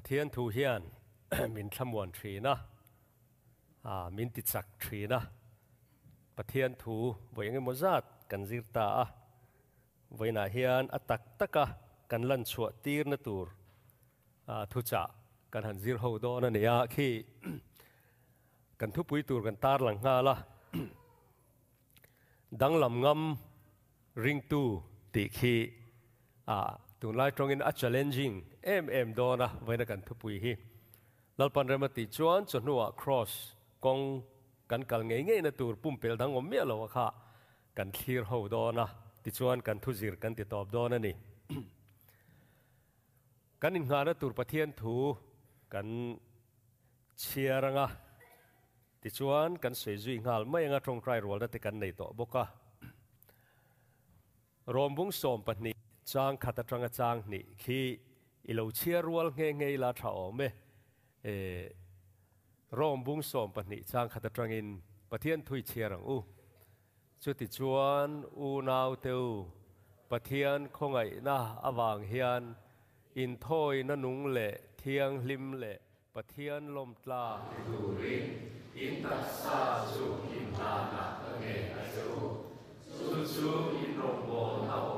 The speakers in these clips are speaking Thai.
ประเทศทูเฮียนมินทมวนทรีนะมินติดสักทรีนะประเทศทูวัยงมซาดกันจิรตาวัยนาเฮียนอตักตะกะกันลันสวดตีรนตูร์ทุจากันหันจิรเฮาดอนันเนียขีกันทุบปุยตูรกันตาหลังงาละดังลำงำริงตูติขี่อาตัวไล่ตรงนี้อัจฉริจิงเอ็มเอ็มดอนะไว้นกันทุปุยฮีลลปันเรมติชวนจนัวครอสกองกันกลงเงี้ยเงี้ยนตูรปุ่มเปลดทางอมเมียลวะค่ะกันคลีร์หัวดอนะติชวนกันทุจริตกันติดตอบโดนนี่กันิงานตูรปะเทียนถูกันเชียร์งะติชวนกันเสจุยงาลไม่งะตรงใครรัวลนติกันในตัวบุกะรวมบุงส่งปนีจางขัดจังจางนี่คี้อิลูเชียรัวเงยเงยลาทาอเมเอร่มบุ้งสมปนิจางขัดจังอินปะเทียนทุยเชียรังอูจุติจวนอูนาวเตวปะเทียนคงไงนะอาวางเฮียนอินทอยนนุงเละเทียงลิมเละปะเทียนลมตลาตูริอินตัสซาสุกินนานะเมอจูจูอินรมโบนาโอ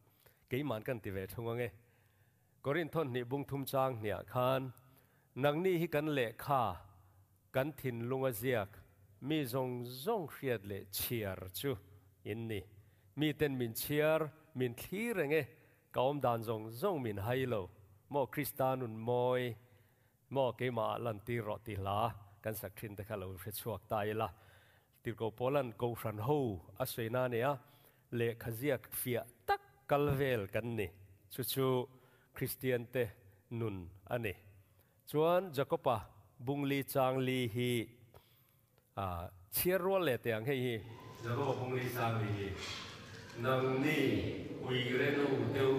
กี่มันกันติเวทงงเงกรินทนนี่บุงทุมจางเนี่ยคันนังนี่ฮิกันเละข้ากันถิ่นลุงอาเจียกมีจงจงเขียดเละเชียร์ชูอินนี่มีเต็นมินเชียร์มินทีเรงเงกอมดานจงจงมินไฮโลมอคริสตานุนมอยมอเกมาลันตีรอติลากันสักทินตะขาเราเฟชวกตายละติโกโปลันกูรันฮูอาศัยนาเนียเละขเจียกเฟียตักกัลเวลกันนี่ชูชูคริสเตียนเตนุนอันนี้ชวนจักปะบุงลีจางลีฮีเชียรัวเลเตียงให้ฮีจักปะบุงลีจางลีฮีนังนี่วิเรนูเตว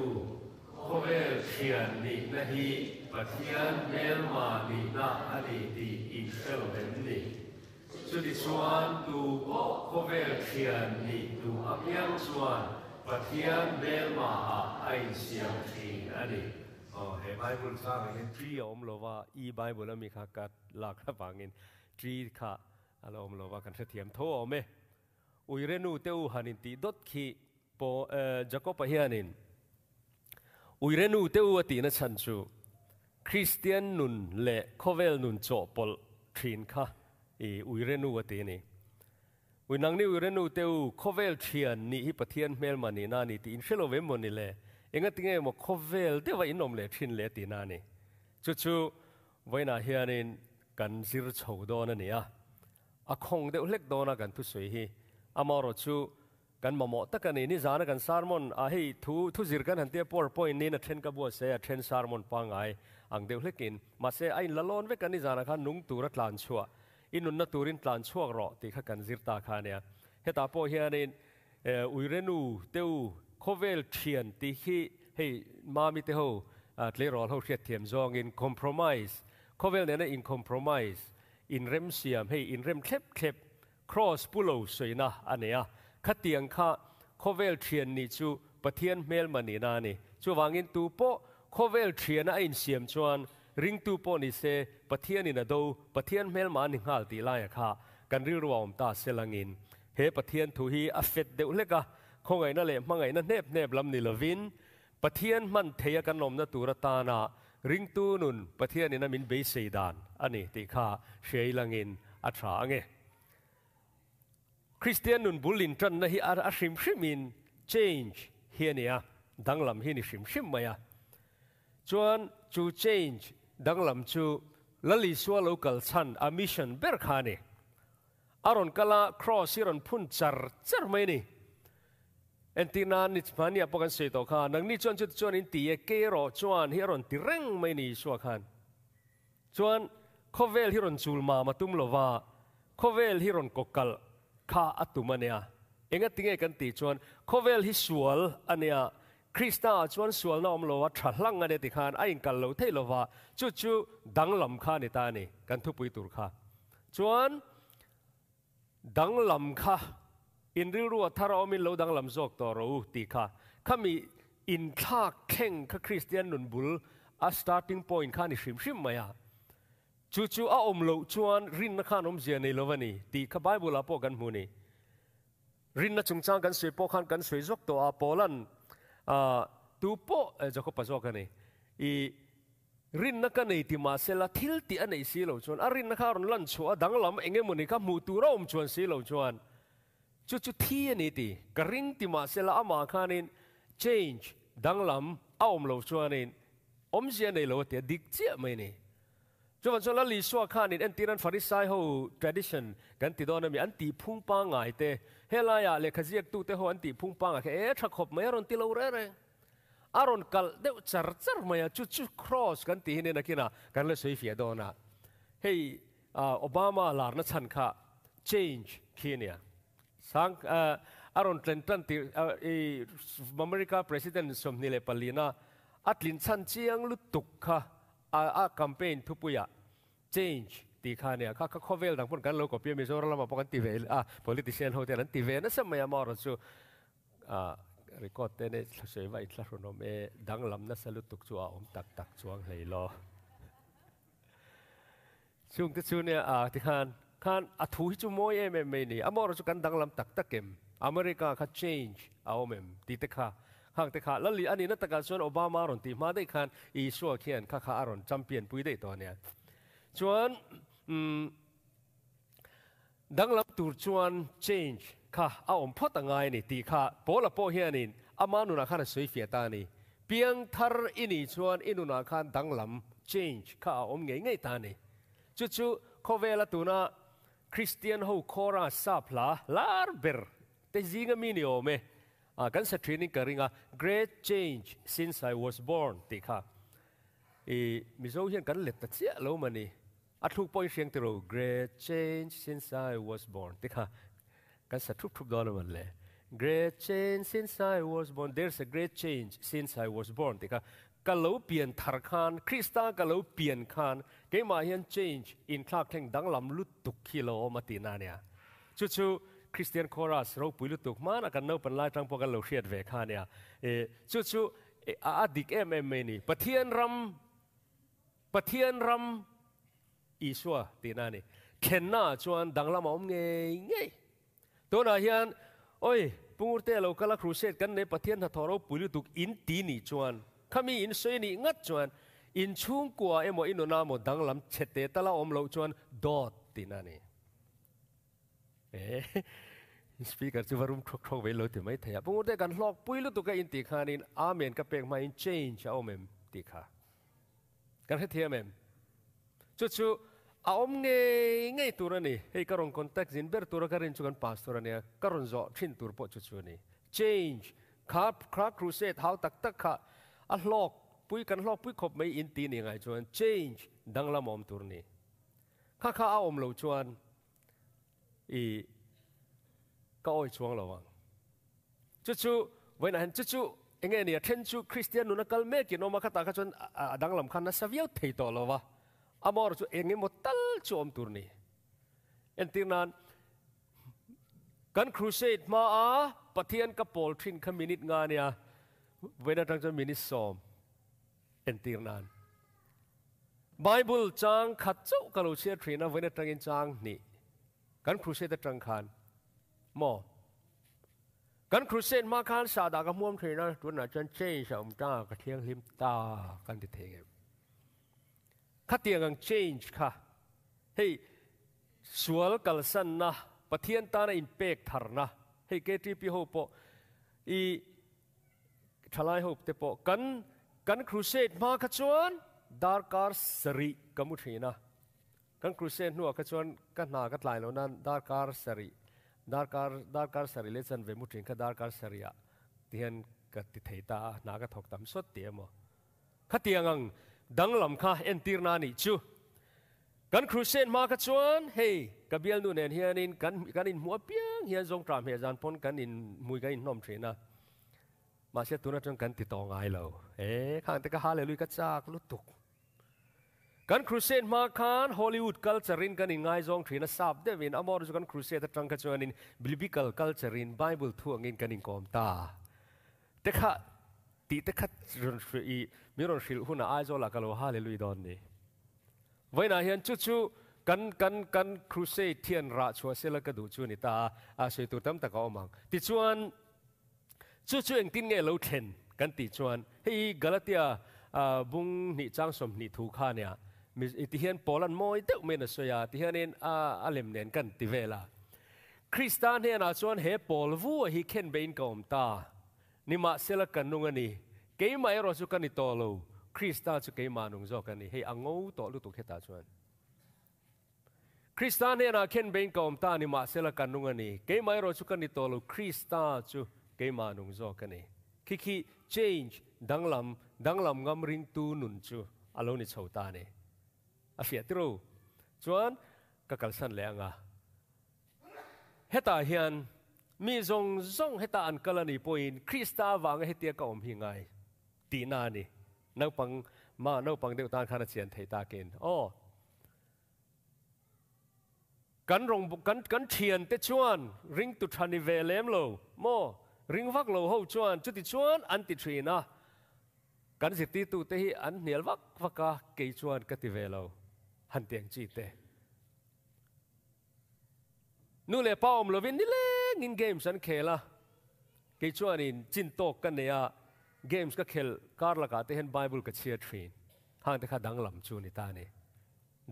โคเวลเชียนนี่นะฮีปะเทียนเมลมาดีนะอันนี้ดีอีเซลเวนนี่ชุดิชวนตูโบโคเวลเชียนนี่ตูอัพยังชวนเทียมเมหาไอเสียงทีอันนี้ทรีอมลว่าอีไบเบิลมีขากัดหลักรับางินทรีค่ะอารมลว่ากันเสถียมทอม่อุยเรนูเตอหันินตีดดขีปอจักกปะเฮียนิน อุยเรนูเตอตีนัชันชูคริสเตียนนุนเล่โคเวลนุนโจปอลทีนข่ะอีอุยเรนูตีนีวินังนี่วิเรนูเตวโคเวลเชียนนี่ฮิปเทียนเมลมานีนานี่ตีอินเชลเวมอนี่เลยเองติ้งเอมโคเวลเดว่าอินนมเลชินเลตีนานี่ชู่จู่วัยนาเฮียนินกันซิรชาดอนนนี่อะอะคงเดวเล็กดอนกันทุสวยฮีอามารชูกันมามอตะกันนี่นี่จานกันซาร์มอนอะฮีทูทุจิรกันหันเตียปอร์พอยน์นี่นะเทรนกบัวเสียเทรนซาร์มอนปังไออังเดวเล็กินมาเสียไอละลอนเวกันนี่จานะคะนุ่งตูรัตลานชัวอินุนนตูรินตลานช่วงรอติขกันซิรตาคาเนียเฮตาโปเฮียนินอุยเรนูเตวโคเวลเทียนติฮีเฮมามิเตโฮตเลรอลเขเชียเทียมจองอินคอมโพรมไพร์โคเวลเนี่ยนะอินคอมโพรมไพร์อินเรมเซียมเฮอินเรมเคล็บเคล็บครอสปุโลสวยนะอันเนี้ยขัดเตียงข้าโคเวลเทียนนี่จูปะเทียนเมลมันนี่นานี่จูวางอินตูโปโคเวลเทียนะอินเซียมชวนริงตูปนิเซปะเทียนินาดูปะเทียนเมลมานิงาลตีไลค่ะกันริรวมตาเซลังอินเฮปะเทียนทุฮีอฟเฟตเดลเลกะคงไงนั่นแหละมังไงนั่นเนบเนบลำนิลวินปะเทียนมันเทียกันนมนตุรตานาริงตูนุนปะเทียนิี่นามินเบสเซดาน อันนี้ตีค่ะเชยลังอินอัตราเงคริสเตียนนุนบุลินจันนะฮีอาร์ชิมชิมิน change เฮียนี่ยดังลำเฮียนี่ชิมชิมมาอะจวนจู change dang lam chu lali swa local chan a mission ber khani aron kala cross iron phun char char mai ni entina nit mani apakan se to kha nang ni chon chut chon in ti e ke ro chuan hi aron ti reng mai ni swa khan chuan khovel hi ron chul ma matum lova khovel hi ron kokal kha atumania enga tinge kan ti chuan khovel hi sual ania คริสต์อาชวนสวนน้อมโลว่าทลังงานเด็ิขานไอ้กันโลเทลว่าจู่จู่ดังลำคาในตานี่กันทุปุยตุรคาชวนดังลำคาอินริรัวทารอมินโลดังลำโจกต่อรู้ตีคาข้ามีอินทาเข่งข้าคริสเตียนนุนบุลอา starting point ข้านิชิมชิมมายาจู่จู่อาอมโลชวนรินข้านอมเจียในโลวันีตีข้าไบบุลาโปกันมูนีรินนะจงจ้างกันสวยโปขันกันสวยจกตัวอาโปลัน à tu po cho có bao giờ cái này i rin na cái này thì mà sẽ là thiếu thì anh ấy xí lâu chuan à rin na khao lần chua đắng lắm anh em mình các mù tu ra om chuan xí lâu chuan Chu chu thi này thì cái rin thì mà sẽ là ama khan nên change đắng lắm om lâu chuan nên om gì này lo thì đích chia mấy này Chu nên cho là lý so khan nên anh tiên anh phải tradition cái ti đó là mình anh ti phung pa ngài thế เฮลายาเลขาเจียกตูเตหันตีพุ่งปังอะเอะชักขบไม่รอนติเลาเร่เร่อารอนกัลเดวจารจารมาจุดจุดครอสกันตีเนี่ยนะกินะกันเลยสวยเฟียดอนะเฮ้ยโอบามาลารนะฉันค่ะ change คีเนียสังอารอนเทนตันตีอเมริกาประธานาธิีสมนิเลปลีนาอัตลินชันเจียงลุตุกค่ะอาคัมเปญทุปุยะ change ตีขาเนี่ยข้าข้าเวลดังพนกันเราก็เพียมีโซลามาปกันตีเวลอ่ะ politician เขาแตนั้นตีเวนั่นสมัยมอร์สูอ่าีคอร์ดเนี่ยสวยว่าอีกสักคนเอดังลำนั้นสลุดตุกจัวอมตักตักจวงเลยรอช่วงที่ช่วงเนี่ยอ่าที่ขันขานอัฐหิจุโมยเอเมเมนี่อามอร์สูกันดังลำตักตักเก็มอเมริกาค่ะ change อาเมมตีตะขาข้างตะขาแล้วลีอันนี้นัตการส่วนโอบามาหรอนตีมาได้ขันอีชัวเขียนข้าข้าอรอนจำเปลี่ยนปุยได้ตอนเนี่ยชวนดังลับตูจวน change ค่ะอาอมพอตังไงนี่ตีค่ะปอละปอเฮียนี่อามานุนาขันสวยเฟียตานี่เพียงทาร์อินี่ชวนอินุนาขันดังลำ change ค่ะอมไงไงตานี่จู่จู่ขเวลตูนาคริสเตียนฮูคอราซาพลาลาร์เบอร์แต่จริงมีนี่โอเมอ่ากันสตรีนิ่งกริงอ่ะ great change since I was born ตีค่ะอีมิโซเฮียนกันเล็ดตัดเสียแล้วมันนี่อาทุกปอยเสียงตรู great change since I was born ติค่ะกันสัทุบทุบดอนมันเลย great change since I was born there's a great change since I was born ติค่ะกะเหลาเปลี่ยนทารคานคริสตากะเหลาเปลี่ยนคานเกมาเฮียน change in คลากแข่งดังลำลุตุกคิโลมาตินาเนี่ยจู่ๆคริสเตียนโครัสเราปุยลุตุกมานะกันเนาเป็นลายทางพวกกันเหลาเชียดเวคาเนี่ยเอจู่ๆอาดิกเอ็มเอ็มนี่ปะเทียนรำปะเทียนรำ Iswa tinani khenna chuan danglam om nge nge to na hian oi pungur te lo kala crusade kan ne pathian na thoro pulu tuk in ti ni chuan khami in se ni ngat chuan in chung kwa emo inona mo danglam chete tala om lo chuan dot tinani eh speaker chu varum thok thok velo ti mai thaya pungur te kan hlok pui lu tu ka in ti khan in amen ka pek mai in change a omem ti kha kan he thiam em chu chu อมเงยตัวนี้ให้กรองคอนแทคสินเบอร์ตัวการินชุกันพาสตัวนี้กรองจอชินตัวปัจชุบันนี้ change ครับครับครูเซทเอาตักตักค่ะอัลลอกพุยกันลอกพุยขบไม่อินตีนี่ไงชวน change ดังละมอมตัวนี้ข้าข้าอมเราชวนอีก็อ้อยชวงระวังชุจุวันนั้นชุจุเอ็งเนี่ยเช่นชุคริสเตียนนุนักัลเมกินออกมาขัดตาขัดชวนดังลำคันนัะเสวียวเทิดตัวละวะอามอร์จูเองนี่มันตั้งจอมตุรนีเอ็นตีนันกันครูเซดมาปะเทียนกระโปลทินขมินิดงานเนี่ยเวลาทางจะมินิซอมเอ็นตีนันไบเบิลจังขัดเจ้ากัลโลเชียทรีนะเวลาทางินจังนี่กันครูเซดจังขันมอกันครูเซนมาคานสาดากระม่วมเทนะตัวหน้าจันเจนสัมจ้ากระเทียงลิมตากันติดเทงขัดเตียง change ค่ะให้สวลกัลสันนะประเทียนตาในอินเปกทารนะให้เกตีพิโฮปอีทลายโฮปเตปกันกันครูเซดมาขจวนดาร์คาร์สริกมุทีนะกันครูเซดนัวขจวนกันนากัดลายแล้วนั้นดาร์คาร์สริดาร์คาร์ดาร์คาร์สริเลสันเวมุทีน่ัดาร์คาร์สริอะเทียนกัดติเทตานากัดถกตามสดเตียมอขัดเตียงังดังลำค่าเอ็นตีนานิจูกันครูเซนมากระชวนเฮ้กับเบลนูเนี่ยเฮียนินกันกันอินหัวเปียงเฮียนงตรามเฮียจันพ้นกันอินมุยกันอินน้อมเทนะมาเื่อตัวนัจงกันติดต่อไงเราเอ๊ข้างแต่ก็ฮาเลลุยกระจากลุตุกกันครูเซนมาคานฮอลลีวูดคัลเจอรินกันอินไงจงเทนะทราบเดวินอมอร์จุกันครูเซนตั้งกระชวนอินบิบิคัลคัลเจอรินไบเบิลทั่วงินกันอินกอมตาแต่ข้าตีแต่ข้า mi ron hil huna ai zo la ka lo hallelujah don ni vậy là hiện chút chú cần cần cần crusade thiên ra chúa sẽ là cái đủ chú này ta à sẽ tụ tâm ta có mang thì chú chú anh tin nghe lâu thiên cần hey Galatia à, bung nị trang som nị thu kha nè à. mi hiện Poland mỗi tự mình là soi à thì hiện nên à alem nên thì về là Christian hiện Paul vua hi khen bên công ta ni mà sẽ là cần nung anh cái mà rồi cho cái này to lâu christa cho cái mà nung cho cái này hay anh ngô to lúc tụt khét ta chuẩn christa này là khen bên cầu ta này mà sẽ là cái nung này cái mà rồi cho cái này to lâu christa cho cái mà nung cho cái này khi khi change đang làm đang làm ngâm rin tu nung chu alo ni chau ta này à phiệt rồi cho anh các cái san lẽ nga hết ta hiền mi zong zong hết ta an kala ni poin christa vàng hết tiệc cầu hi ngay ตีนานี่นักปังมานักปังเดียวตาขนาดเสียนเทตาเกณฑ์โอ้กันรงกันกันเทียนเตชวนริงตุทานิเวเลมโลโมริงวักโลเฮาชวนจุติชวนอันติทรีนะกันสิตีตุเตหิอันเหนียลวักวักกะเกยชวนกติเวโลหันเตียงจีเตนู่นเลยป้อมโลวินนี่เลงินเกมสันเคละเกยชวนอินจินโตกันเนี่ย games ka khel car la ka te hen bible ka chia thrin hang te kha danglam chu ni ta ni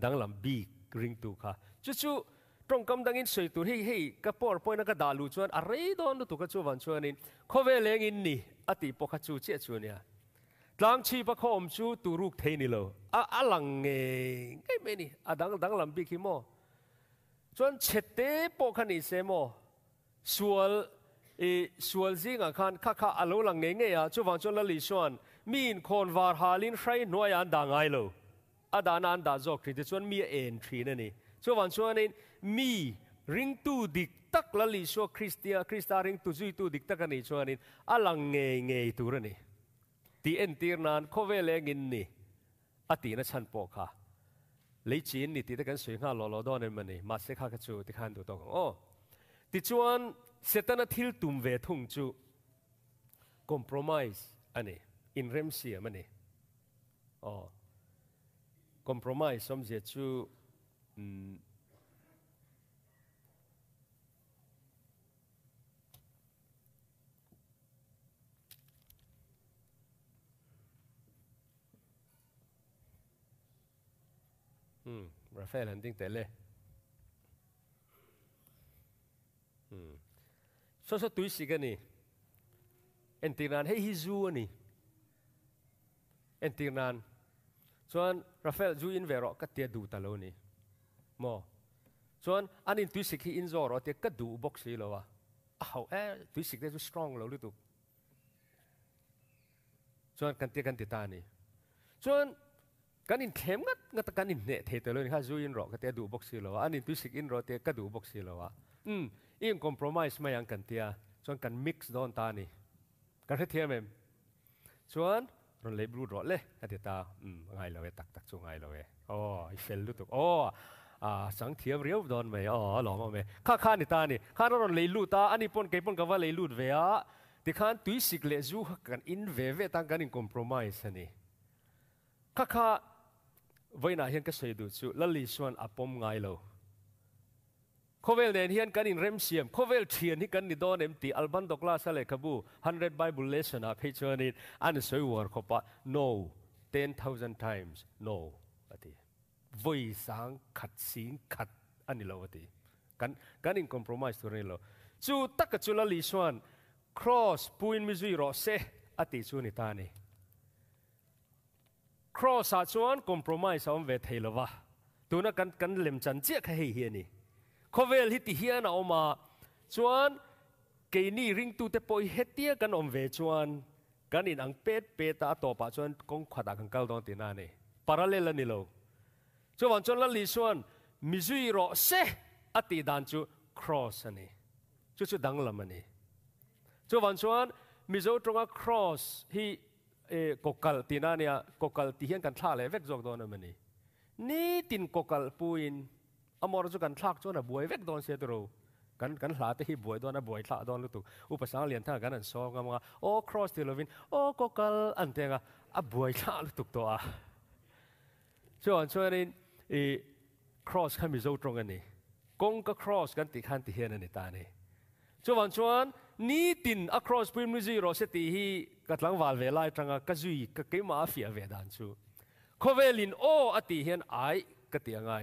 danglam bi ring tu kha chu chu trong kam dangin soi tu hei hei ka por point ka dalu chuan arei don tu ka chu wan chuan in khove leng in ni ati po kha chu che chu nia tlang chi pa khom chu tu ruk thei ni lo a alang nge ngai me ni adang danglam bi ki mo chuan chete po kha ni se mo sual e sual zinga khan kha kha alo lang nge nge ya chu wang chon la li suan min kon var halin shai noi an da ngai lo adana an da zo kri te chuan mi en thri na ni chu wang chuan in mi ring tu dik tak la li so christia christa ring tu zui tu dik tak ani chuan in alang nge nge tu ra ni ti en tir nan kho ve le ngin ni ati na chan po kha lấy chín thì tí ta cần suy ngã lò lò đó nên mình mà sẽ khác cái chỗ thì khăn tụ tông oh, thì chuan satana thil tum ve thung chu compromise ani in rem siam ani oh compromise som je chu um, mm, Rafael, anh tiếng tệ lê. Hmm. so so tui si gani en ti nan he hi zu ani en ti nan chuan rafael zu in vero ka tia du ta lo ni mo chuan anin tui sik hi in zo ro te ka du box hi lo wa a ho e tui sik te zu strong lo lu tu chuan kan tia kan ti ta ni chuan kan in khem ngat ngat kan in ne the te lo ni ha zu in ro ka te du box hi lo wa anin tui sik in ro te ka du box hi lo wa um อิงคอมเพลมไส์ไม่ยังกันเตียส่วนกันมิกซ์ดอนตานี่กันเทียมเองชวนรอนเลยบลูรอเลยอดีตาอืมไงเราเอตักตักช่วงไงเราเอโอ้เฟลลุตุกโอ้อ่าสังเทียมเรียบดอนไหมอ๋อหลอมาไหมข้าข้านี่ตานี่ข้ารอนเลยลูตาอันนี้ปนเกยปนกับว่าเลยลูดเวียที่ข้าตุยสิกเลจูกันอินเวเวตั้งกันอินคอมเพลมไส์นี่ข้าข้าไว้น่าเห็นก็เสียดูสุลลิส่วนอปมไงเราคเวลเนนเียนกันอินเร่มเสียมคเวลเทียนที่กันนิโดนเอมตีอัลบันตกลาสเลคบู100 Bible lesson อาเพชรนี่อันสวยวอร์คปะ no ten thousand times no อไริวิสังขัดสิงขัดอันนี้เราปฏกันกันอินคอมเพลมไมร์ตัวนี้เราจูตักจุลลิชวน r o s s ปูนมิจุยรอเซอะไรจูนีิตานี cross อาจวนคอมเพลมไมร์สอมเวทเฮลวะตัวนั้นกันกันเล่มจันเจียกให้เฮียนี่ khovel hi ti hian a oma chuan cái ni ring tu te poi tiếc gan om ve chuan gan in ang pet pet ta to pa chuan kong khada kan kal don ti na này parallel ani lo chuan chuan la li chuan mizui ro se ati dan chu cross ani chu chu dang lam ani chuan chuan mizo tronga cross hi e kokal tinania kokal ti hian kan thla le vek jok don amani ni tin kokal puin อมอร์จุกันทักจนอ่ะบวยเวกโดนเสียตัวกันกันหลาที่บวยโดนอ่ะบวยทักโดนลุตุอุปสรรคเรียนท่ากันอันสองกันมาโอ้ครอสติลวินโอ้ก็กลอันเตงอ่ะอ่ะบวยทักลุตุตัว่ช่วนช่วนนี้อีครอสขามีโจตรงกันนี่กงก็ครอสกันติขันติเฮนันนีตานี่ช่วนช่วนนี่ตินอะครอสพิมนิจิโรสติฮีกัดลังวาลเวลาจังกัะกจุยกเกี่มาฟียเวดานชูโคเวลินโออติเฮนไอกติยังไง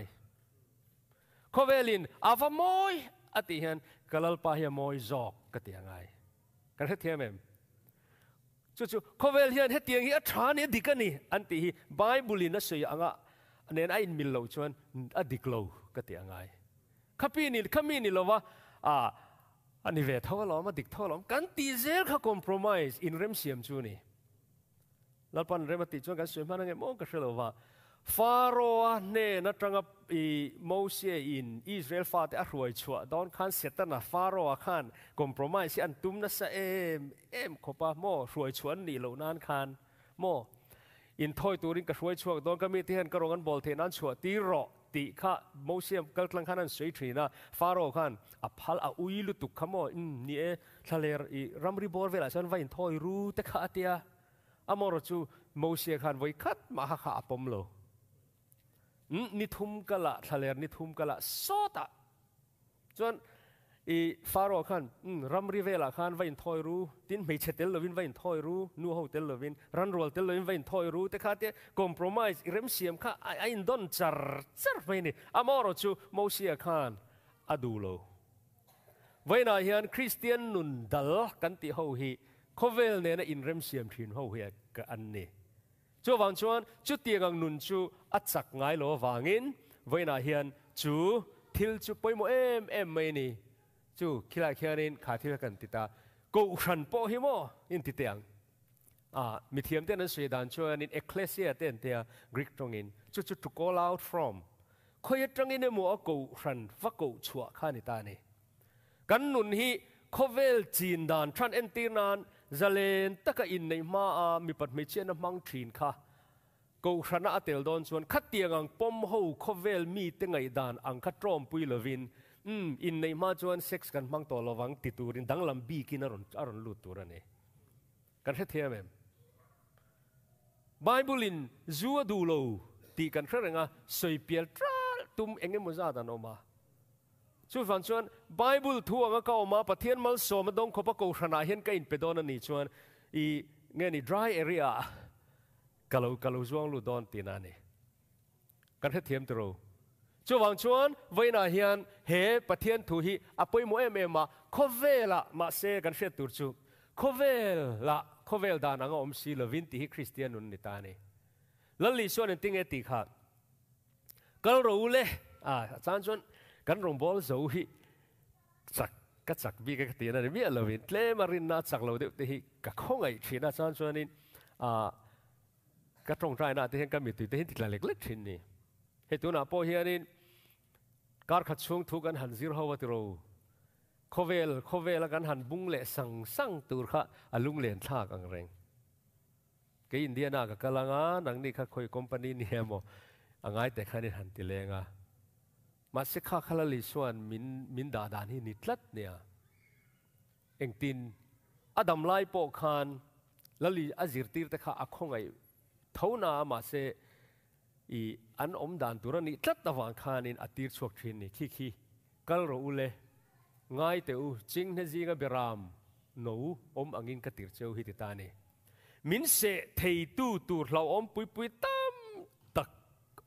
khó về lin ava môi à tì hiền kalal pa hiền môi giọt cái tiếng ai cái hết thiam em chú chú khó về hiền hết tiếng hi à thán hi đi cái nì anh tì hi bible à nó suy à anga nên ai mình lâu chuan à đi lâu cái tiếng ai kapi ni kami ni lova à anh à về thâu lắm mà địch thâu lắm cái tì zel khá compromise in rem siam chu ni lalpan remati chuan kan suy manang em mong cái lova ฟาโรห์เนนัตรังอีโมเสอินอิสราเอลฟาเตอรวยชัวดอนขันเสตนาฟาโรห์ขันกมปรมาสิอันตุมนัสเอมเอมขบะโมรวยชวนนี่เหล่านั้นขันโมอินทอยตัวริงกระรวยชัวดอนก็มีที่เห็นกระรงกันบอลเทนันชัวตีรอติขะโมเสเกัลกลังขันนั้นสวยทีนะฟาโรห์ขันอภัลอาอุยลุตุขโมอมนี่เอทะเลอีรัมริบอร์เวลาฉันว่าอินทอยรู้แต่ข้าเตียอมอรจูโมเสขันไว้คัดมาหาข้าปมโลนิทุมกะละทะเลนิทุมกะละโซตะจนอีฟาโรขันรัมรีเวลขันวินทอยรู้ตินไม่เชตเลวินวินทอยรู้นูฮาวเตลวินรันรัวเตลวินวินทอยรู้แต่ข้าเตะคอมเพรมไมร์เริ่มเสียมข้าไอ้ไอ้ดอนจาร์จาร์ไปนี่อามอร์จูมเสียขันอดูโลเวนาเฮียนคริสเตียนนุนดัลกันติฮาวฮีโคเวลเนี่ยอินเริ่มเสียมทีนฮาวเฮียกันนี่ Chúa vàng chuan, chú tiền ngang nun chú át chặt ngái lỗ vàng in. với là hiền, chú thiên chú bối mô em em mê nì. Chú khi lại khi in khá thiên cần tita ta. Cô khăn bộ hi mô in tì tiền. À, mi thiếm tên nên suy đàn chuan in ecclesia tên tìa Greek trong in. Chú chú chú call out from. Khoi hết trong in em mô cô khăn vắc cô chua khá nì ta nì. Gắn nun hi, khô vèl chìn đàn trăn en tì nan zalen cả in nei ma a mi pat me mang thin kha ko hrana atel don chuan khatiang ang pom ho khovel mi te ngai dan ang kha trom pui lovin um hmm, in nei ma chuan sex gần mang to lowang ti turin dang lam bi kin aron aron lu turane kan he thiam em bible in zua du lo ti kan khrenga soipial tra tum anh đàn ông anoma chu fan chuan bible thu anga ka ma pathian mal so ma dong khopa ko hrana hian ka in pedon ani chuan i nge ni dry area kalau kalau zuang lu don tina ni kan he thiam tro chu wang chuan veina hian he pathian thu hi apoi mo em em ma khovela ah ma se kan she tur chu khovel la khovel dan anga om si là ti hi christian un ni ta ni lalli chuan en ting e ti kha kalau ro le a ah, chan chuan กันรงบอลเจ้าหิสักกัสักบีกัตีนั่นมีอะไรเป็นเล่มารินนัดสักเราเดี๋ยวตีหิกัองไอชีนัดซ้อนส่วนนี้อ่ากัตรงใจนัดที่เห็นกันมีตีเห็นติดหลังเล็กๆชิ้นนี่เหตุนั้นพอเฮียนี้การขัดช่วงทุกันหันซีร์ฮาวติโรโคเวลโคเวลกันหันบุ้งเละสังสังตัวข้าอลุงเลนทากังเรงกอินเดียนากะกลางอานังนี้ค่าคอยคอมพานีเนี่ยมอัะง่ายแต่ขานนี้หันตีเลงอ่ะมาสิข้าขลลิ่วนมินมินดาดานี่นิดลัดเนี่ยเองตินอดัมไลโปคานลลีอจิรตีร์ตะข้าอักขงไอเท่านามาเซอีอันอมดานตุรนิลัดตะวังคานินอตีร์ชวกชินนี่ขี้ขี้กัลรูเลง่ายเตอจิงเนจิงเบรามนนอมอังินกติร์เจ้าฮิติตานีมินเซเทตูตูเราอมปุยปุยตั้มตัก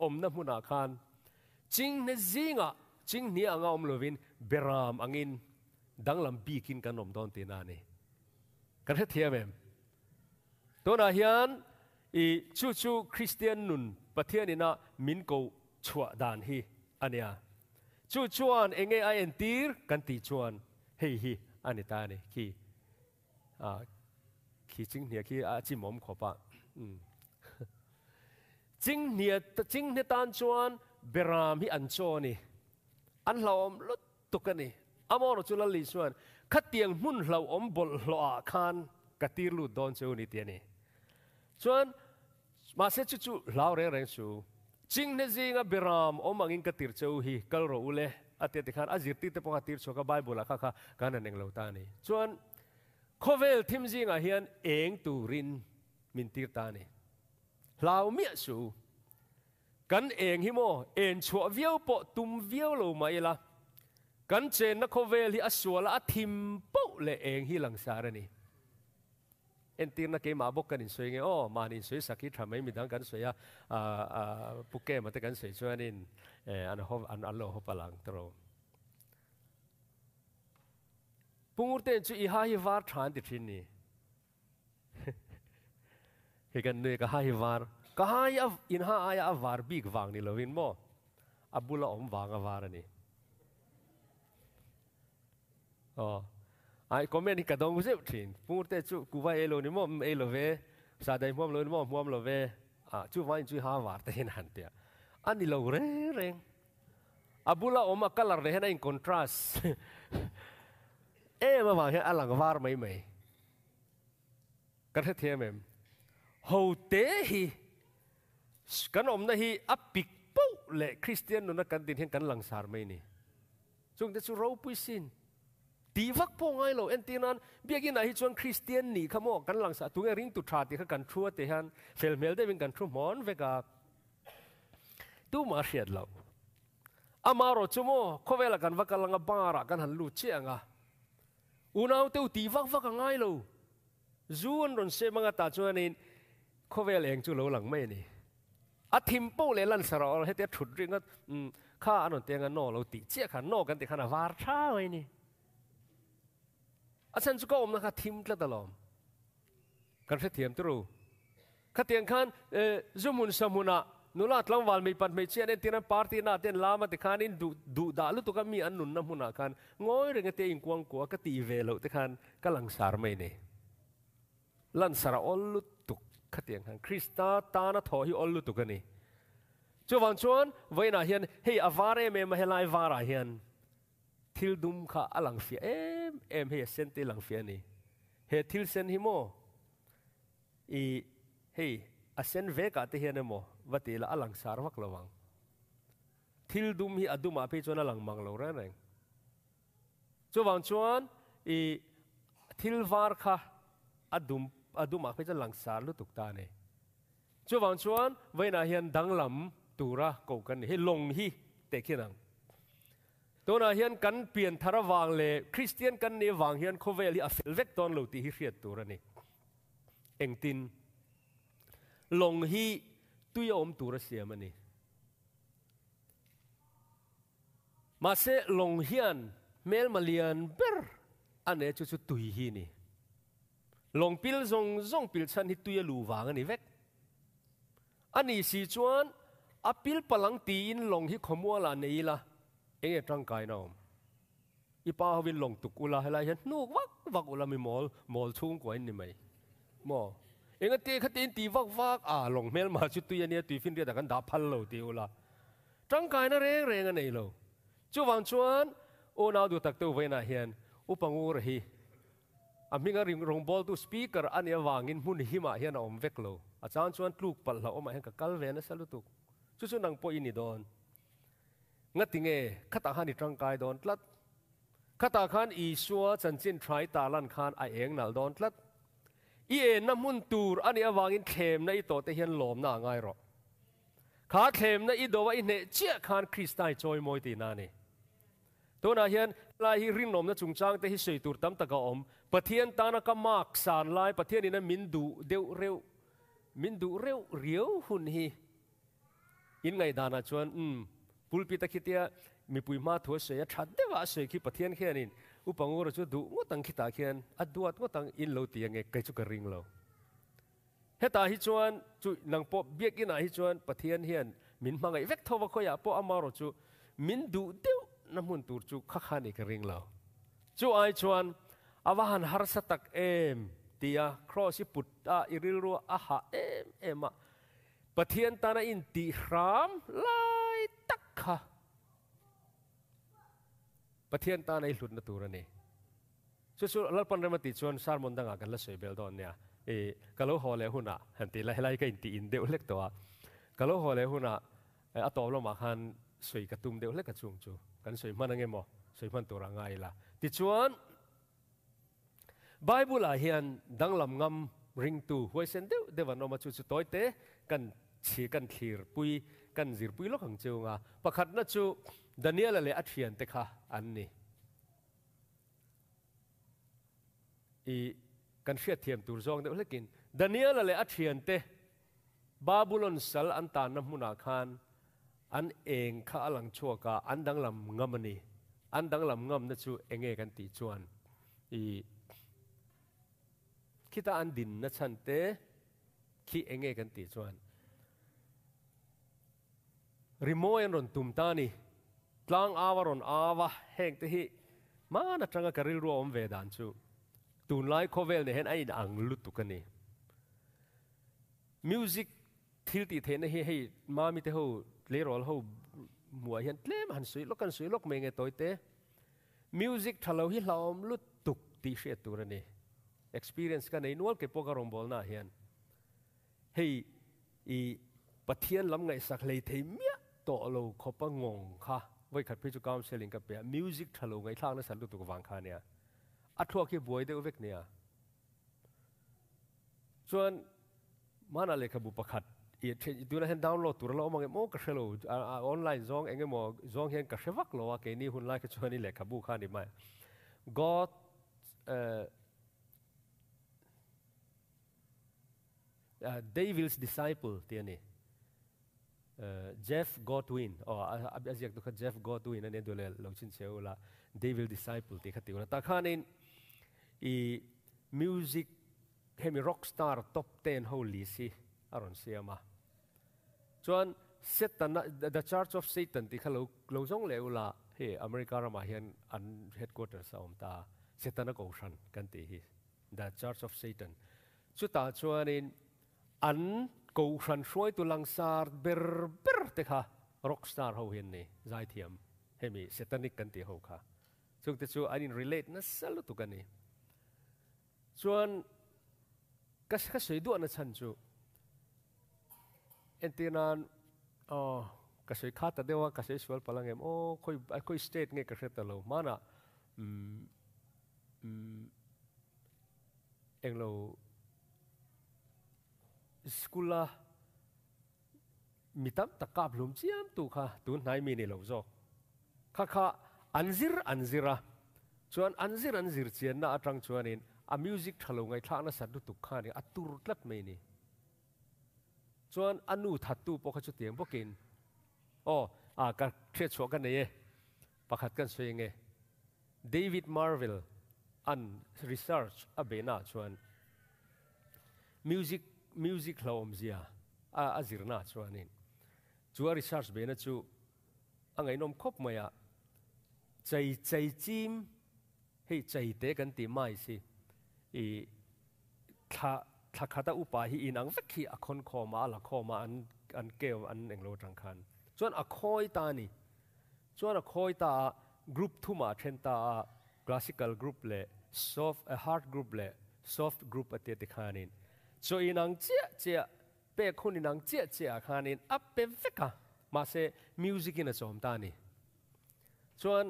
อมน้ำมุนาคาน ching na zinga ching ni anga om lovin beram angin danglam bikin kin kanom don te na ni kan he thiam em to na hian i chu chu christian nun pathian ina min ko chua dan hi ania chu chuan enge ai en tir kan ti chuan hei hi ani ta ni ki a khi ching nia khi a chi mom khopa hmm. ching nia ching ne tan chuan beram hi an cho ni an hlawm lut tukani amon chu la suan chuan khatiang mun hlo om bol hlo a khan katir lu don chu ni tiani chuan ma se chu chu lau re reng chu ching ne jing a beram om angin katir chu hi kal ro ule ate te khan azir ti te ponga tir chu ka bible a kha kha kan aneng lo ta ni chuan khovel thim jing a hian eng tu rin min tir ta ni lau mi su กันเองฮิโมเอ็นชัวเวียวปตุมเวียวโลมาเอละกันเจนนักเวลีอสัวละทิมปุเลเองฮิหลังสารนี่เอ็นตีนักเกมาบกกันอินสวยเงโอ้มาอินสวยสักทีทำไมมีดังกันสวยอ่ะปุกเกมาแต่กันสวยช่วยนินอันฮอบอันอัลโลฮอบพลังตรงปุ่งอุตเอนชุอีฮาฮิวาร์ทานติทินนี่เหกันเนยก็ฮาฮิวาร์ก็หายอินหาอายอวาร์บิกวางนี่เลวินโมอบุลอมวางอวารนี่อ๋อไอ้คอมเมนต์นี่กระดองเจ็บทิ้งพูดแต่ชุกูว่าเอโลนี่มอมเอโลเวสาดายมอมโลนี่มอมมอมโลเวอ่ะชุวายชุหาวาร์เตนันเตียอันนี้เราเร่เร่งอบุลอมอคัลลาร์เรนในคอนทราสเอ๊ะมาวางเฮอลังวาร์ไม่ไม่กระเทียมเอ็มโฮเตฮี kan om na hi apik po le Christian no na kan tin hen kan lang sar mai ni chung te chu ro pui sin ti vak po ngai lo en tinan biagi na hi chuan Christian ni khamo kan lang sa tu e ring tu tha ti kha kan thua te han fel mel de wing kan thu mon veka tu ma hiat lo amaro chumo khowela kan vakalanga bara kan han lu chianga unau teu ti vak vak ngai lo zuan ron se manga ta chuanin khowel eng chu lo lang mai ni อาทิมปูเลลันสระเราใหเตีุ้ดเรื่องก็ข้าอนุเตียงกันนเราตีเจีายขันน่กันติขันวาร์ช้าไว้นี่อาจารย์จุกอมนะคบทิมกระตลอมกันเสียทียมตรูขัดเตียงขันเอ่อจมุนสมุนะนุลาตลังวาลมีปันไม่เชี่ยเนี่ยเตียนปาร์ตีน่าเตียนลามาติขันนี่ดูดูด่าลุตุกันมีอันนุนน้ำมุนะขันง้อยเรื่องเตียงกวางกัวกตีเวลุติขันกำลังสารไม่เนี่ยลันสระอลุตุก khá tiếng hàng Krista ta na thọ hi olu tu gani chu vang chuan vậy na hiền hey avare me ma helai vara hiền thil dum kha alang phia em em he sen te lang phia ni he thil sen hi mo i hey a sen ve ka te hian mo vati la alang sar vak lawang thil dum hi aduma pe chona lang mang lo ra nang chu vang chuan i thil var kha adum อดุมักไปจะหลังสารลุตุกตาเนี่ยจวันชวนเวนาเฮียนดังลำตูระกกันให้ลงฮีเตะขึ้นังตัวนาเฮียนกันเปลี่ยนทารวางเลยคริสเตียนกันในี่วางเฮียนโคเวลีอัฟเวกตอนลูตีฮิเรียตัวนี่เองตินลงฮีตุยอมตูระเสียมันนี่มาเสลงเฮียนเมลมาเลียนเบร์อันเนจุดตุยฮีนี่ลงปิลซงซงปิลชันฮิตุยลูวางอันนี้เวกอันนี้สิจวนอปิลปลังตีนลงฮิขมัวลานีละเองร่างกายนอมอีป้าวินลงตุกุลาให้ัยเห็นนูกวักวักอุลามีมอลมอลชุ่งกว่านี่ไหมมอเองเตะขัดตีนตีวักวักอ่าลงเมลมาชุดตุยเนี่ยตีฟินเรียแต่กันดาพันโลตีอุลาร่างกายน่าเร่งเร่งอันนี้โลจู่วันชวนโอนาดูตักเตวเวน่าเห็นอุปังอูรฮี a minga ring rong bol tu speaker an e wangin mun hima hian om veklo a chan chuan tluk pal la oma hen ka kal ve na salutuk chu chu nang po ini don ngatinge khata hani tangkai don tlat khata khan i suwa chanchin thrai talan khan a eng nal don tlat i e na mun tur ani awangin thlem na i to te hian lom na ngai ro kha thlem na i dowa i ne chia khan kristai choi moi ti na ni to na hian ลายฮิรินอมนะจุงจางแต่ฮิสุยตูรตั้มตะกอมปะเทียนตานักมากสารลายปะเทียนนี่นะมินดูเดียวเร็วมินดูเร็วเรียวหุ่นฮีอินไงดานาชวนอืมปุลปิตะคิเตียมีปุยมาทัวเสียชัดเดวะเสียคิปะเทียนแค่นี้อุปังวรจุดดูงตังคิตาเขียนอดวดงตังอินโลตียงเงกจุกริงเราเฮตาฮิชวนจุนังปอบเบียกินาฮิชวนปะเทียนเฮียนมินมังไงเวกทวะขอยาปออมารจุมินดูเดวน้ำมันตูจูข้าขานิกริงเราจูไอชวนอาวหันฮาร์สตักเอมตียครอสิปุตตาอิริรัวอาหาเอมเอมะปะเทียนตานาอินตีครามลายตักค่ะปะเทียนตานาอิลุดนตูรนี่ชุดชุดลับปันเรมติชวนสารมนดังกันละสวยเบลดอนเนี่ยเออกะโลฮอเลหุนะหันตีไล่ไล่ก็อินตีอินเดอวเล็กตัวกะโลฮอเลหุนะอัตอบลมาฮันสวยกระตุ้มเดอวเล็กกระจุงจู kan soi man ange mo soi man tura ngai la ti chuan bible a ah hian lam ngam ring tu hoi sen deu dewa no ma chu chu toy te kan chi kan thir pui kan zir pui lo khang chu nga pakhat na chu daniel le athian te kha an ni i kan hriat thiam tur zong deuh lekin daniel le athian te babylon sal an ta na hmuna khan อันเองข้าหลังชั่วกาอันดังลำเงมนีอันดังลำเงมนั่นชูเองเอกันติชวนอีคิดอันดินนั่นชันเตขี้เองเอกันติชวนริโมยนรอนตุมตานีกลางอาวรอนอาวะแห่งที่มานัตรังกริรัวอมเวดานชูตูนไลโคเวลเนี่ยเห็นไอ้ดังลุตุกันนี่มิวสิกทิลติเทนเฮเฮห้มามิเตหูเลรอลเฮามัวเห็นเล่มันสวยลกกันสวยลกเมงเงตัวเตะมิวสิกทะเลาหิลอมลุดตุกตีเสียตัวนี่ experience กันในนวลเก็บพกรมบอลน่าเห็นเฮ้ยอีปะเทียนลำไงสักเลยเทยมีตวเโลขบงงค่ะไว้ขัดพิจากรรมเสลิงกับเปียมิวสิกทะเลไงทางนั้นสันลุตุกวังคาเนี่ยอัทวกีบวยเดือเวกเนี่ยส่วนมันอะไรขบุปขัด i tu la hen download tu la omang mo ka shelo online zong enge mo zong hen ka shewak lo wa ke ni hun la ke chuani le ka bu kha ni mai god uh, uh, David's disciple tiani uh, ờ, Jeff Godwin or abiazyak tu kha Jeff Godwin ane dole lo chin cheu la David's disciple ti khati una ta khanin i music hemi rockstar top 10 holy si aron siama chuan satan the church of satan ti khalo lo zong leu la he america rama hiện an headquarters sa om ta satan ko ran kan ti hi the church of satan chú ta chuan in an ko ran tu lang sar ber ber te kha rockstar ho hian ni zai thiam hemi satanic kan ti ho kha chung te chu anh in relate na salu tu kan ni chuan kas ka sei du an chan chú en ti nan oh ka sei kha ta dewa ka swal palang em o koi koi state nge ka khret ta lo mana um mm, um mm, eng lo skula mitam takap lum chiam tu kha tu nai mi ni lo zo kha kha anzir anzira chuan anzir anzir chian na atang chuanin a music thalo ngai thla na sat tu kha ni atur tlat mai ni ชวนอนุถัดตู้ปกชุดเตียงปกินโอ้อาการเครียดชัวกันเนี่ยประคัดกันสวยไงเดวิดมาร์วิลอันรีเสิร์ชอเบน่าชวนมิวสิกมิวสิกลาวมเสียอาอาจิรนาชวนนี่ชัวรีเสิร์ชเบน่าชูอังไงนมคบมาอะใจใจจิ้มให้ใจเตะกันตีไม่สิอีถ้าทักขัตอุปาหิอินังสักขีอคอนคอมาละคอมาอันอันเกวอันเองโลจังคันส่วนอคอยตานี่ส่วนอคอยตากรุ๊ปทุมาเท่นตาคลาสสิกอลกรุ๊ปเล่ soft ฮ hard กรุ๊ปเล่ soft กรุ๊ปอเตติขานินวนอินังเจียเจียเป็คนอินังเจียเจียขานินอับเป็นเวกะมาเซมิวสิกินะสมตานี่ส่วน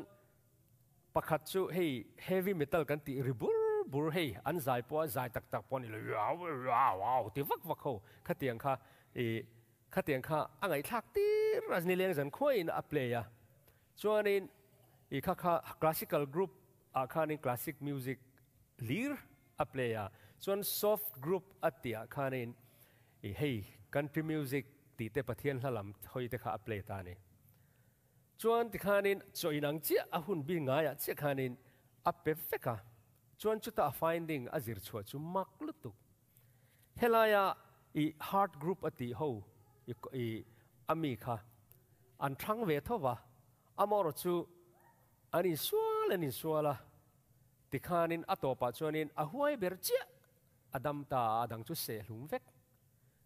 ประคัตชูเฮ้ heavy metal กันตีริบุลบุรเฮอันใจปวใจตักตักปวนี่เลยว้าวว้าวว้าวตีวักวักเขาขัดเตียงข้าเอขัดเตียงข้าอังไงทักตีรัสนิเลียงสันคุยนะอัปเลยอะช่วงนี้อีข้าข้าคลาสสิคอลกรุ๊ปอาข้านี่คลาสสิกมิวสิกลีร์อัปเลยอะส่วนซอฟต์กรุ๊ปอัตติอาข้านี่เฮ้ยคันทรีมิวสิกตีเตปะเทียนหลัมหอยเตข้าอัปเลยตานี่ช่วงที่ข้านี่จอยนังเจ้าหุ่นบินง่ายเจ้าข้านี่อัปเป็ดเฟก้า chuan chu ta finding a zir chua chu mak lutuk helaya i heart group ati ho i, i ami kha an thang ve thowa amor chu ani sual ani suala tikhanin atopa chuanin ahuai berchia adam ta adang chu se hlum vek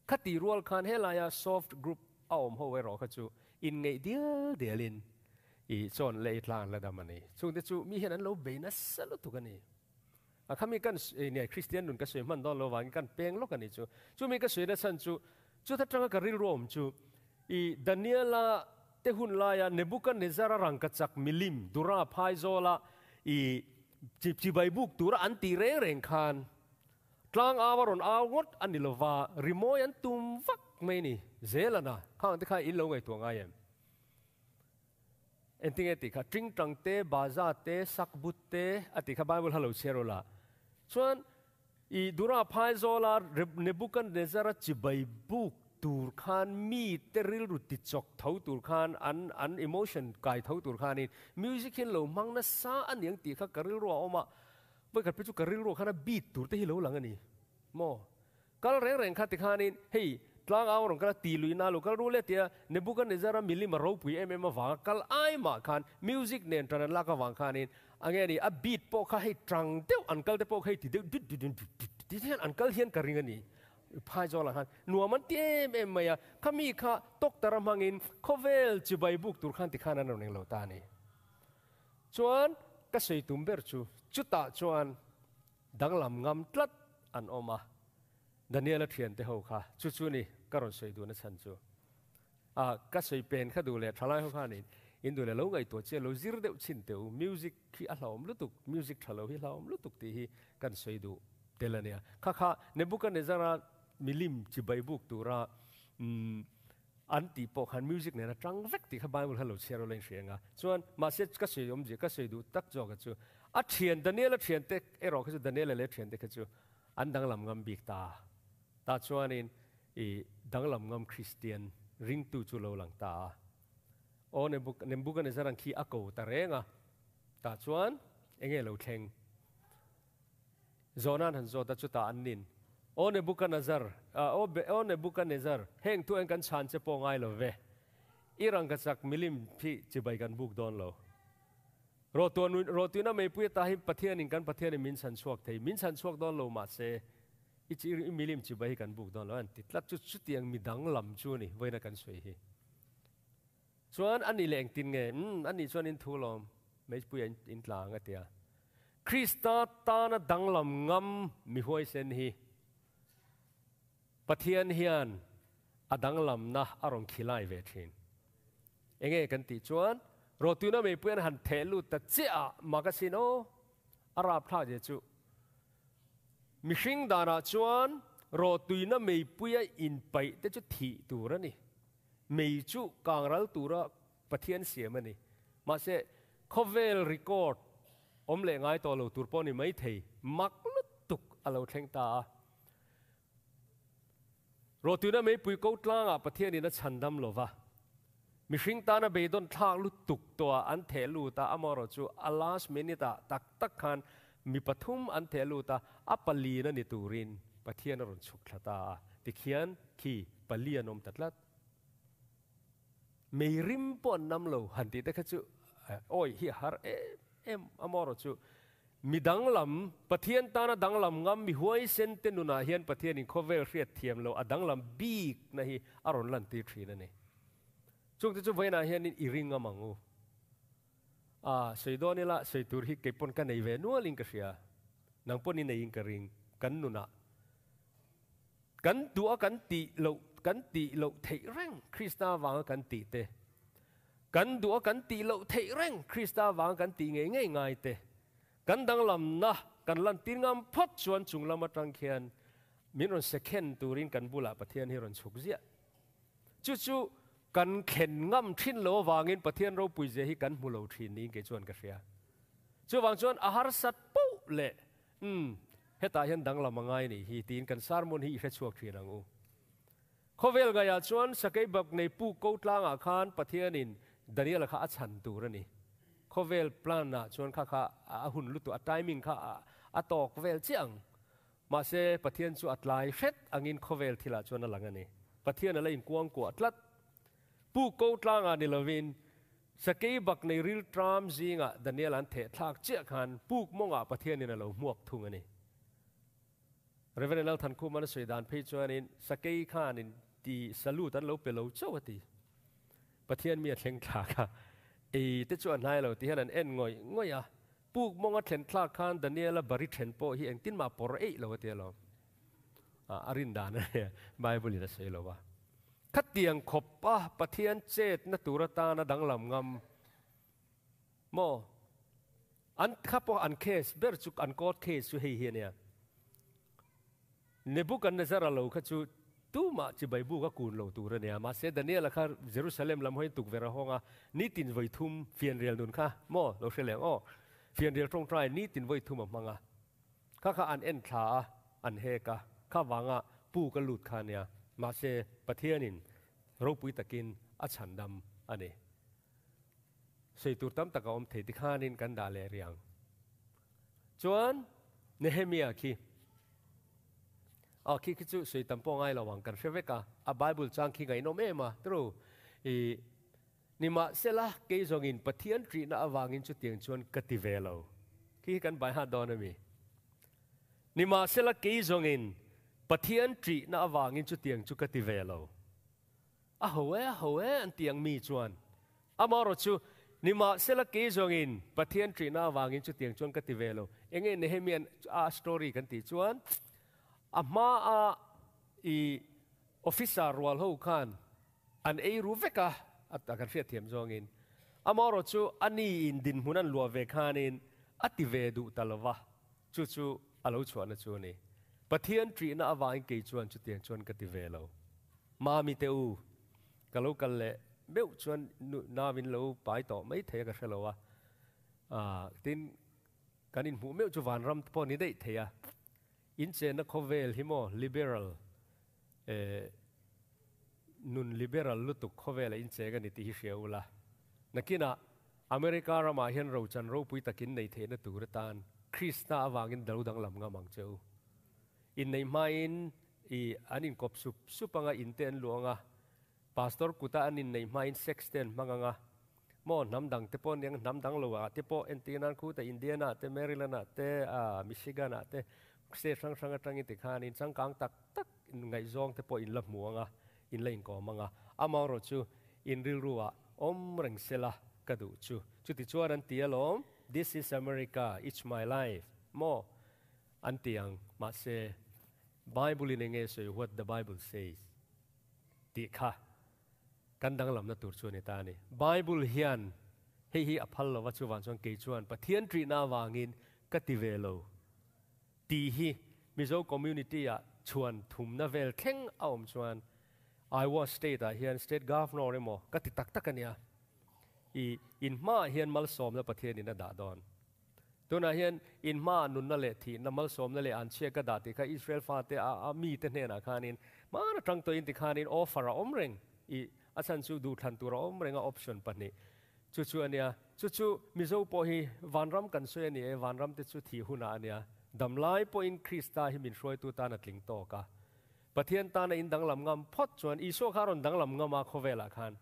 khati rual khan helaya soft group aom ho we ro kha chu in ngei dial delin i chon le tlang la damani chung te chu mi hian an lo beina salu tu ka ni à khi mình cần này Christian luôn cái suy mình đó lo vàng cần bèn lo cái này chú chú mình cái suy đó sang chú chú thật trong cái real room chú i Daniel là te hun la ya Nebuchadnezzar rang cái chặt milim dura phai zo la i chỉ chỉ bài book dura anti reng reng khan tlang awaron awgot anilova rimoy an tum vak meni zelana khang te kha ilo ngai tuanga em enting eti kha tring tang te baza te sakbut te ati à, kha bible halo cherola ส่วนอีดูราพายโซลาร์เนบุกันเนซาร์จิบัยบุกตูร์คานมีเตริลรูติจอกเท่าตูร์คานอันอันอิโมชันกายเท่าตูร์คานนีนมิวสิกเห็นเหล่ามังนสซาอันยังตีข้ากริลรัวออกมาเมื่อกระไปจู่กริลรัวขนาดบีดตูร์เตะเหล่าหลังอันนี้มอก็แรงแรงขัดติขานีนเฮ้ยกลางเอาหลงก็ตีลุยน่าลูกก็รู้เลยเตียเนบุกันเนจาร์มิลลิมารูปุยเอเมมาฟังก็ไอมาคานมิวสิกเนี่ยตอนนั้นลากวางคานินอันนี้อับบีดพกเขาให้ตรังเดียวอันเกิลแต่พ่อให้ติดเดียวดุดดุดดุดดิฉันอันเกิลเฮียนกระเริงนี่พายจอละฮันนัวมันเต็มเอ็มไม่ะข้ามิข้าตกตรมังอินโคเวลจูใบบุกตุรขันติขานันนองเลาตานี่จวนก็ใช้ตุ้มเบิร์จูจุดตาจวนดังลำงามตลอดอันออมาดันเนียดเทียนเตห์ข้าจู่จู่นี่ก็รอนใช้ดูนะฉันจูอ่าก็ใช้เป็นข้าดูเลยทลายเขาข้านี่ in du le lo ngai to che lo zir deuh chin teu music khi a hlawm lutuk music thalo hi hlawm lutuk ti hi kan soi du telania kha kha nebukadnezara milim chi baibuk tu ra mm, an ti po khan music ne na tang vek ti kha bible hello share len shrenga chuan ma se ka se yom je ka se du tak jo ka chu a thian daniel a thian te ero ka chu daniel le thian te ka chu an dang lam ngam bik ta ta chuan in e dang lam ngam christian ring tu chu lo lang ta โอ้เนบุกเนบุกันจะรังคีอากตะเรงอ่ะตาชวนเองเลวเทงโซนันฮันโซตัชุตาอันนินโอ้เนบุกันจะรโอเบโอ้เนบุกันจะรเฮงทุเองกันชันจะปองไงเลเวอีรังกัสักมิลิมพี่จะไปกันบุกดอนเลรถตัวนู้นรถตัวนั้นไม่พูดตาหิปัเทียนิงกันปัเทียนิมินสันสวกเทมินสันสวกดอนเลมาเซอีจีมิลิมจะไปกันบุกดอนเลอันติดลัดชุดชุดยังมีดังลำจูนี่ไว้นักันสวยฮีชวนอันนี้แหลงตินไงอืมอันนี้ชวนอินทูลมไม่ปุยอินลางกเตียคริสตาตานดังลำงำมีหวยเซนฮีปะเทียนเฮียนอดังลำนะอารมณ์ขี้ไล่เวทินเองเอกันติชวนโรตุน่าไม่ปุยนหันเทลุตเจ้ามากสิโนอาราบท่าเจจูมิชิงดาราชวนโรตุน่าไม่ปุยอินไปแต่จุดที่ตัวนี่มีจุกางรัลตูระประเทียนเสียมันนี่มาเสคเวลรีคอร์ดอมเลงไงตัวเราตูปนี่ไม่ทมักลุดตุกอะไรท้งตาเราตัวนั้นไม่ปุยกอตล้างอ่ะประเทศนี้น่ะฉันดำลวะมิชิงตานะเบดอนทากลุดตุกตัวอันเทลูตาอมรจูอัลลาสเมนิตาตักตักขันมีปฐุมอันเทลูตาอัปปลีนัะนิตูรินประเทศนนรุนชุกชะตาติเคียนขี่ปลีนมตัดลัด mei rim pon nam lo han ti ta kha chu eh, oi hi har e, em em amoro chu mi dang lam pathian ta na dang lam ngam mi huai sen te nu na hian pathian in khovel hriat thiam lo adang lam bi na hi aron lan ti thri na ne chung te chu vaina hian in iring amangu à soi đó nè là soi tour hi cái pon cái này về nuo linh cái xia nang pon này in cái ring cắn nuna cắn tua cắn ti lâu cần tỷ lộ thị rằng Krista vào cần tỷ tê cần đũa cần tỷ lộ thị rằng Krista vào cần tỷ ngay ngay ngay tê cần đang làm na cần làm tin ngam phát chuẩn chung làm trang khian mình rồi sẽ khen tu rin cần bula bát thiên hi rồi chụp chú chú cần khen ngâm thiên lô vàng in bát thiên rồi bùi dễ hi cần mù lô thiên nín cái chuẩn cái phía chú vàng chuẩn ahar sát bù lệ um hết ta hiện đang làm ngay này hi tin cần sar môn hi sẽ chuộc thiên ngang ขาเวลกายชวนสกบักในปูกตลางอาคารปะเทียนินดนียลข้าอัชันตูรนี่เขาเวลปลานะชวนข้าข้าอาหุ่นลุตุอัวไทมิงข้าอัตอกเวลเจียงมาเซปะเทียนสุอัตไลเฟตอังินเขาเวลทีละชวนนั่นหลังนี่ปะเทียนอะไรอินกวงกวดลัดปูกตลางอันนีเลวินสกบักในริลตรามจิงอ่ะดนียลันเททากเจียคันปูกมงอ่ะปะเทียนนี่นะเราหมวกทุงนี่เรื่องนี้เราทันคู่มันสวดดานพิ่ชวนินสกีข้านินตีสลูตันเราเปเราเจ้าวตีประเทศเมียเทงทากะไอ้ที่จวนนายเราที่นั่นเอ็นงอยงอยอะปูกมองเทนทากันดันเนียละบริเทนโปฮีเองตินมาปอร์เอเราเทียวอารินดานะเนี่ยไบเบิลจะเสียเราวะขัดเตียงขบปาประเทศเจตนตุรตานะดังลำงำมออันข้าพ่าอันเคสเบร์จุกอันกอดเคสสุเฮียเนี่ยเนบุกันเนซาราเราขัดจูตู้มาจีไบบูก็คูนโลตูเรเนียมาเซดเนียล่ะครัเยรูซาเล็มลำห้อยตุกเวราหงานี่ตินไวทุมเฟียนเรียลนุนค่ะโมเราเชื่อแล้อ๋อเฟียนเรียลตรงใจนี่ตินไวทุมมังอ่ะข้าข้าอันเอ็นขาอันเฮกะข้าวางอ่ะปูกระลุดคานเนี่ยมาเซปเทียนินรูปุยตะกินอัชันดำอันนี้ใส่ตุตั้มตะกอมเทติข้านินกันดาเลเรียงจวนเนเฮเมียคี à khi khi chú suy tâm bông ai là hoàng cần phép cả à Bible chẳng khi ngày nôm mê mà tru ý ni mà sẽ là cái dòng in bát thiên trị na vàng in chú tiếng chuan cất tì về lâu khi cần bài hát đó nè mi ni mà sẽ là cái dòng in bát thiên trị na vàng in chú tiếng chú cất tì về lâu à hầu ấy hầu ấy anh tiếng mi chuan à mà rồi chú ni mà sẽ là cái dòng in bát thiên trị na vàng in chú tiếng chuan cất tì về lâu anh ấy nehemian a à, story cần tì chuan a ma a i officer wal ho khan an ei ru veka at kan fia thiam zong in amaro chu ani in din hunan lua ve khan in ati ve du talwa chu chu alo chuan chu ni pathian tri na awain ke chuan chu tiang chuan ka ti ve lo ma mi te u kalo kal le meu chuan na vin lo pai to mai the ka hrelowa a tin kanin mu meu chu van ram po ni dei theya in chen na khovel himo liberal eh nun liberal lu tu khovel in che ga ni ti hi hreula nakina america ra ma hian ro chan ro pui takin nei the na tur tan krishna awangin dang lam nga mang cheu in nei main i anin kop sup supanga inten luanga pastor kuta anin nei main sexten manganga mo nam dang te pon yang nam dang lo wa te po entinan khu te indiana te maryland te michigan te se sang sang atang in tikhan in changkang tak tak in ngai zong te po in lam muanga in lein ko manga amang ro chu in ril ruwa om reng sela kadu chu chu ti chuan an tialom this is america it's my life mo an tiang ma se bible in nge se what the bible says ti kha kan dang lam na tur chu ni ta ni bible hian hei hi aphal lo wa chu wan chuan ke chuan pathian tri na wangin kativelo ตีฮีมิโซคอมมูนิตี้อะชวนถุมนาเวลเข่งเอาอมชวนไอวอสเตตอะเฮียนสเตตกาฟนอร n o เรมอก็ติดตักตักกันเนี่ยอีอินมาเฮียนมัลสอมลนประเทศนี้นะดาดอนตัวนั้นเฮียนอินมานุนนั่นแหละทีนั่นมัลสอมนั่นแหละอันเชียก็ดาติค่ะอิสราเอลฟาเตอามีแต่เนี่ยนะคานินมาตังตัวอินติคานินออฟฟาร์อมเริงอีอาจารย์ชูดูทันตัวอมเริงออปชั่นปนี้ชูันเนี่ยจูชูมิโซโปฮีวันรัมกันเสียเนี่ยวันรัมติชู่ที่หุ่นอันเนี่ยดัลไลปอินคริสตาหิมินช่วยตัวตานัดลิงโตกะปะเทียนตาในอินดังลำงามพอดชวนอีสุขารอนดังลำงามมาโคเวลาคัน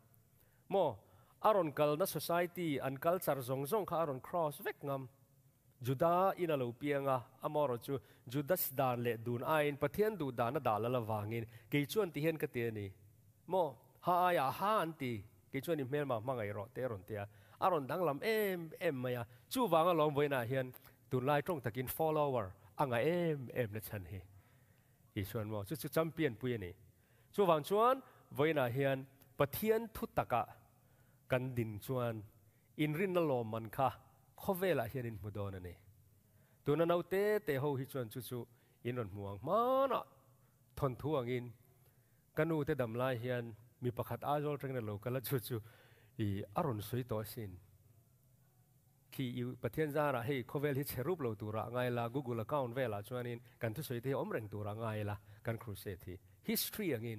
โมอารอนกัลนัสสัยคีอันกัลซาร์ซงซงคารอนครอสเวกงามจุดาอินาลูเปียงะอามอร์จูจุดัสดานเลดูนไอินปะเทียนดูดานดาลละวางินกิจวนที่เห็นกเตียนีโมฮาอยาฮาอันตีกิจวนอิเมลมามังไงรอเตรอนเตียอารอนดังลำเอ็มเอ็มมายาจูวางอลอ์ไว้นาเฮียนตุนไล่ตรงตะกิน follower อังไอเอ็มเอ็มเลชันฮอีชวนมอจุุดจำเปียนปุยนี่ชวนวังชวนวัยนาเฮียนปะเทียนทุตกะกันดินชวนอินรินนลมมันค่ะขเวลาเฮียนอินมุดอนนี่ตัวนั้นเอาเตะเตะหูฮิชวนชุดจุอินรันมวงมานะทนทวงอิน กันูเตดำลายเฮียนมีประคัดอาจอลเรงนโลกละชุดจุอีอรุณสวยตัวสินคีอยู่ประเทศจาระให้เขาเวลที่เชรูปเราตัวละไงละกูเกิลก็อันเวลาช่วงนี้การทุสวยที่อมเร่งตัวละไงละการครูเซที history อย่งนี้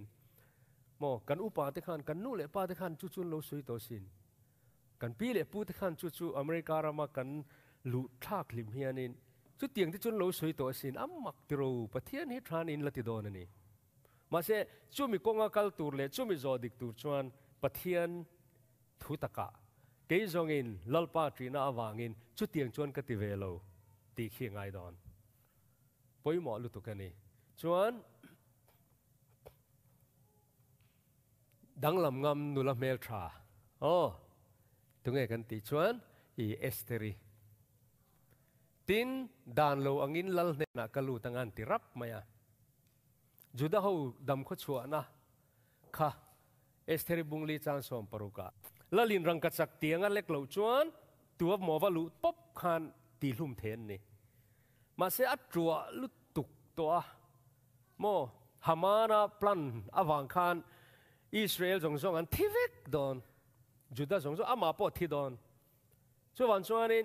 มอการอุปาติขันการนู่นเลยปาติขันชุจุนเราสวยตัวสินกันปีเลยปูติขันชุ่จุอเมริกาเรามากันลุทากลิมเฮียนนี้จุดเตียงที่ชุ่นเราสวยตัวสินอัมมักติโรประเทศนี้ท่านินละติดโดนนี่มาเสจุ่มมีกงอาคัลตัวเลยจุ่มมีจอดิกตัวช่วงประเทศทุตกะ cái dòng in lalpa na awang in chu tiang chuan cái ti ve lo ti khi ngai don poi mo lu tukani chuan dang lam ngam nula mel tra oh tunge kan ti chuan i esteri tin dan anh in lal ne na kalu tangan ti rap maya juda ho dam kho na, kha esteri bungli chang som paruka ละลินรังกัดสักเตียงอันเล็กเหล่าชวนตัวหมอวลุปบคานตีลุ่มเทนนี่มาเสียอัตัวลุตุกตัวโมฮามานาพลันอวังคานอิสราเอลจงจงอันทิเวกดอนจุดาจงจงอามาปอทิดอนชวนชวนนี่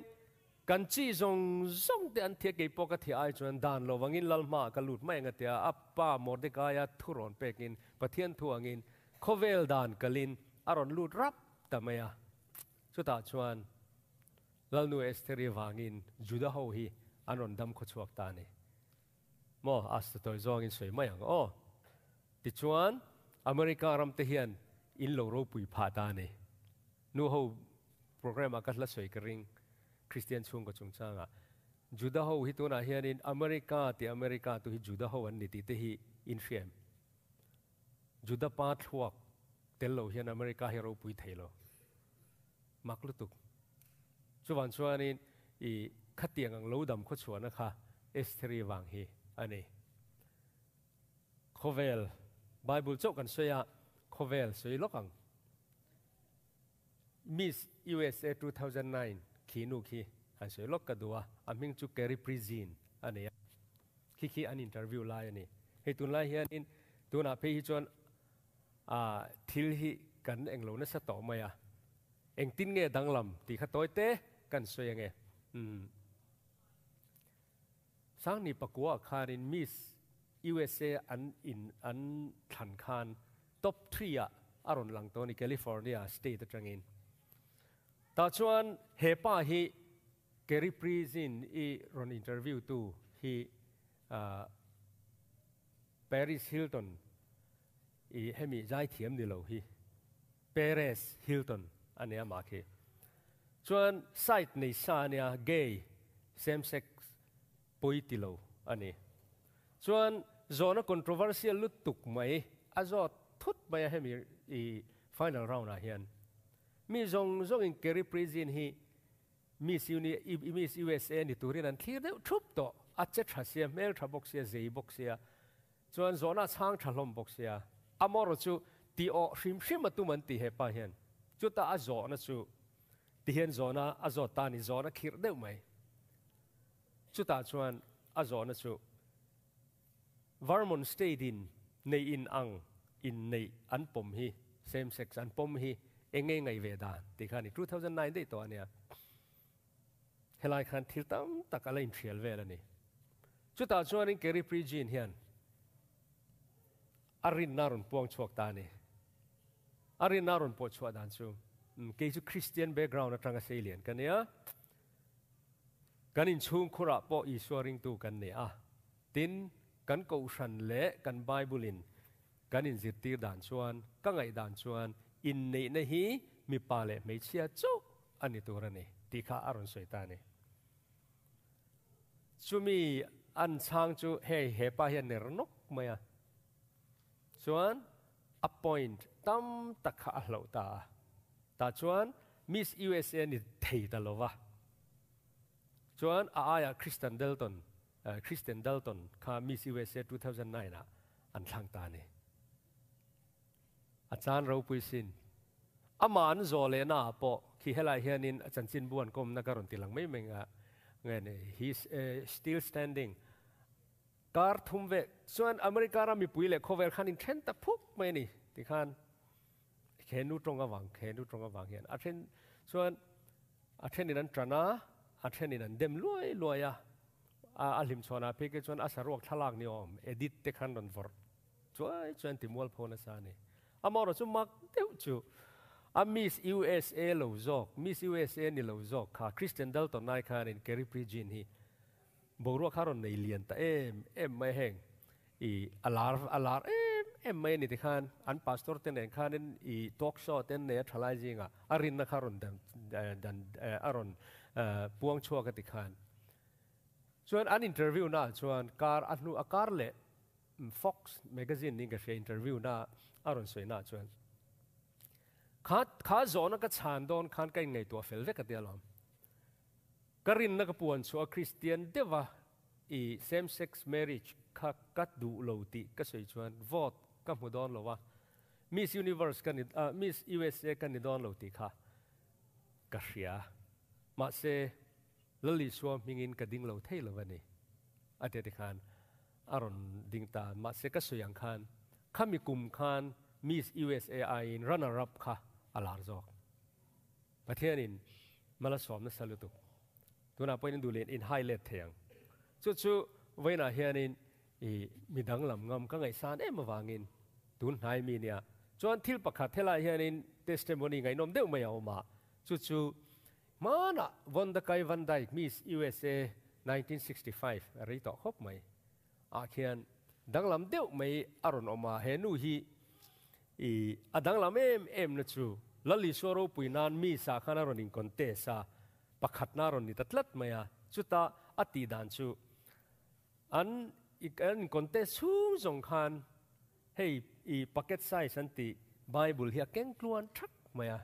กันจีจงจงเตียนเทียกีปกติไอชวนดานโลวังอินลลมากะลุดไม่เงเตียอัปป้ามอดกายทุรนเปกินประเทียนทวงินโคเวลดานกลินอรอนลูดรับ ta mày à chú ta chuan lal nu esteri wangin juda ho hi anon dam ko chuak ta ni mò as to zong in soi mayang o oh, ti chuan america ram te hian in lo ro pui phá ta ni nu ho program akat la soi kering christian chung ko chung changa juda ho hi tuna hian in america thì america tu hi juda ho an nít ti te hi in shem juda pa thuak tel lo hian america hi ro pui thailo มักลุตุกชวนชวนนี้ขัดเตียงกังลูดำขัดชวนนะคะเอสเทรีวังฮีอันนี้โคเวลไบเบิลจบกันสวยอะโคเวลสวยลกังมิส USA 2009ขีนุขีอัสวยลกกระดัวอันมิงจูแกรีพรีซินอันนี้คีกีอันอินเทอร์วิวไลน์อันนี้ให้ตุนไลน์เฮียนินตุนอาเพย์ฮิจวนทิลฮิกันเองโลนัสต่อมาอะเองตินเงดังลำตีขตัวเตะกันสวยางสังนิปกัวคารินมิสอูเอสเซอันอินอันทันคานท็อปทรีอะอารอนหลังตัวนี้แคลิฟอร์เนียสเตทจังอินตาชวนเฮป้าฮีเกริพรีซินอีรอนอินเทอร์วิวตูฮีปาริสฮิลตันอีเฮมีใจเทียมนีเลยฮีเปเรสฮิลตัน anh em mà khi chuan site này sa nia gay same sex poitilo ani chuan zona controversial lut tuk mai azo thut mai hemi i final round a hian mi zong zong in carry prison hi miss uni miss usa ni turin an thlir deuh thup to a che tha sia mel tha box sia zei box sia chuan zona chang tha lom box sia amoro chu ti o hrim hrim atu man ti he pa hian chú ta azọ na chú tiền zọ na azọ ta ni zọ na khir đều mày chú ta chuan azọ na chú Vermont State in nei in ang in nei an pom hi same sex an pom hi enge ngai ve da ti khani 2009 dei to ania helai khan thil tam tak ala in thial ve la ni chu ta chuan in keri pri jin hian arin narun puang chok ta ni อะไรนนารูนปวดชัวดันซูเกับคริสเตียนเบกราวน์นะทางเซียเลียนกันเนี่ยกันอินชุงคุระปออีสวริงตูกันเนี่ยตินกันกูชันเละกันไบบุลินกันอินจิตตีดัานชวนกังไงดัานชวนอินเนนฮีมีปาเลไม่เชียจูอันนี้ตัวนี้ตีข้าอรุณสวยตานี่ชูมีอันช่างจูเฮเฮปาเฮเนรนกไหมอ่ะชวน appoint ตั้มตะขาเหล่าตาตาชวนมิสยูเอสเอนี่เทิดลวะชวนอาอายคริสเตนเดลตันคริสเตนเดลตันค่ะมิสยูเอสเอ2009นะอันทางตานี่อาจารย์เราพูดสิงอามานโซเลน่าปอคีเฮลยเฮียนินอาจารย์จินบวนก้มนักการันตีหลังไม่เมงอะเงี้ยนี่ he's still standing การทุ่มเวส่วนอเมริกาเรามีปุ๋ยเล็กโคเว์คันอินเทนต์ตะพุกไม่นี่ที่ขันขนูตรงกวังเขนูตรงกวังเห็นอันเช่นส่วนอันเช่นนั้นจรนาอันเช่นนั้นเดมลอยลอยอะอาลิมชวนาเพื่อชวนอาสารวกทลากนิยมเอดิตเตคันดอนฟอร์ช่วยชวนติมวลพนสานีอามอร์ชุมักเดียวจูอามิสยูเอสเอลูซจอกมิสยูเอสเอนี่ลูซจอกค่ะคริสเตนเดลตันนายคานินเคริปริจินฮีบอกรัวคารอนในเลียนแต่เอ็มเอ็มไม่แห้งอีอลาร์อลาร์เอ em mai ni te khan an pastor tên này khan in i talk show tên này ten ne thalai jinga arin na kharun dan dan à, aron puang à, chua ka ti khan chuan an interview na chuan kar nu a kar le fox magazine ni cái she interview na aron soi na chuan kha kha zona cái chan don khan kai ngai to fel ve ka lắm, karin na ka puan chu a christian deva i same sex marriage kha kat du lo ti ka sei chuan vote ก็มูดอนหลอวะมิสยูนิเวอร์สกันมิสยูเอสเอกันนิดอนหลตีค่ะกษเียมาเซลลิสวามิงินกระดิ่งเลเท่วันี้อาเดติานอารอนดิ่งตามาเซก็สวยงคานข้ามีกลุ่มคานมิสยูเอสเอไอรันรับค่ะอลาร์จอกประเทศนี้มาละสวมนั่สลุตุตัวน่าไปนั่นดูเลนอินไฮเลตเทียงชุดชุดเวนาเฮียนิน i mi dang lam ngam ka ngai san em wangin tun hai mi nia chuan thil pakha thela hian in testimony ngai nom deu mai oma chu chu mana von da kai van dai miss usa 1965 ri to khop mai a khian dang lam deu mai aron oma he nu hi i adang lam em em na chu lali soro puinan mi sa khana ron in konte sa pakhat na ron ni tatlat maya chuta ati dan chu an อีกอันคนเตสูงสงคันให้อีปักเก็ตไซสันติไบเบิลเฮียเก่งกลวนทักมา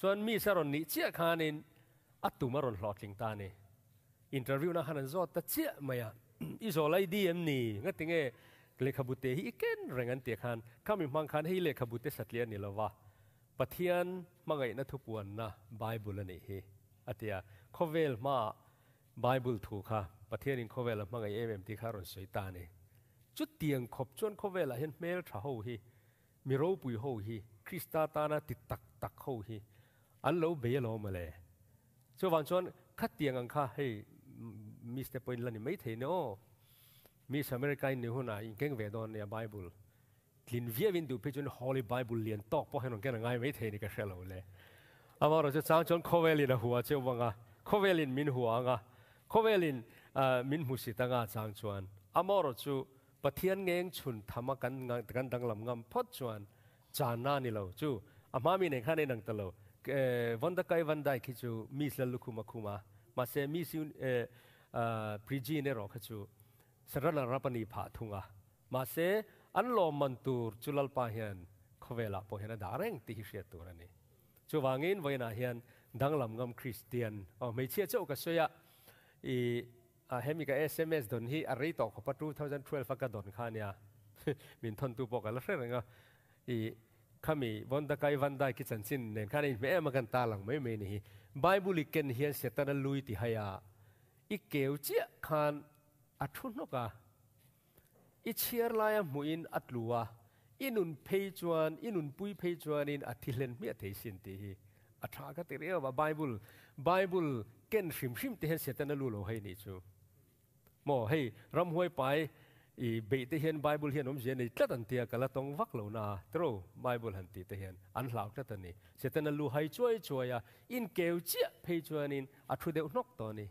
ส่วนมีสรนิเชียคานินอัตุมารอนหลอดจิงตานี่อินเทอร์วิวนะฮันจอดตะเชียมาอีโซไลดีเอ็มนี่งั้นติงเอเลขาบุเตฮีเก่งแรงอันเตียคันข้ามีมังคันให้เลขาบุเตสัตเลียนนี่ละวะปะเทียนมังไงนัทุปวนนะไบเบิลนี่เฮอัตยาโคเวลมาไบเบิลถูกค่ะประเทศอินโคเวลมังไอเอ็มเอ็มที่ข้ารอนสวยตาเนี่ยจุดเตียงขบจวนโคเวลเห็นเมลทราหูฮีมีรูปุยหูฮีคริสตาตานาติดตักตักหูฮีอันเราเบลโลมาเลยส่วนวันชวนขัดเตียงอังคาให้มิสเตอร์ปอยนลันไม่เทนโอมีสเมริกันนี่หัวหน้าอิงเก่งเวดอนเนี่ยไบเบิลลินเวียวินดูเพจนฮอลลีไบเบิลเลียนตอกพอให้น้องแกง่ายไม่เทนี่ก็เชลเลยอามาเราจะสร้างจนโคเวลินหัวเจ้าวังอ่ะโคเวลินมินหัวอ่ะโคเวลินมินหุสิตังอาจางชวนอามอรจูปะเทียนเงงชุนธรรมกันกันดังลำงำพอดชวนจานานี่เลาจูอามามีในข้าในนังตะโลวันตะไกวันได้คิจูมีสลุคุมาคุมามาเซมีซิพรีจีเนรอคจูสระณรับนีผาทุงะมาเซอันลอมันตูรจุลลปาเฮียนขเวลาพอเห็นดาเร่งตีเสียตัวนี้จูวางินไว้นาเฮียนดังลำงำคริสเตียนอ๋อไม่เชื่อเจ้าก็เสียอีอเฮมิกาเอสเอ็มเอสดนฮีอะไรตอกขปัตูเท่าจันทเวลฟักกระดนข้าเนี่ยมินทนตูบอกันแล้วเรื่องก็อีขมีวันตะไกวันได้กิจันสินเนี่ยข้าเนี่ยแม่มากันตาหลังไม่เมนี่ไบเบิลเกนเฮียนเสตันลุยติฮายาอีเกวเจียขานอัทุนกะอีเชียร์ลายมุอินอัตลัวอินุนเพย์จวนอินุนปุยเพย์จวนอินอัติเลนเมียเทสินตีอัตรากติเรียว่าไบเบิลไบเบิลเกนฟิมฟิมเทเสตันลุโลให้นี่จูมอให้รำหวยไปอีเบตเฮียนไบเบิลเฮียนผมเจนี่ตันเตียกะละตงวักโลนาตรูไบเบิลหันติเตเฮียนอันหลาวตันนี่เสตนาลูให้ช่วยช่วยอินเกวเจียเพยชวนินอัทุเดอนกตอนี่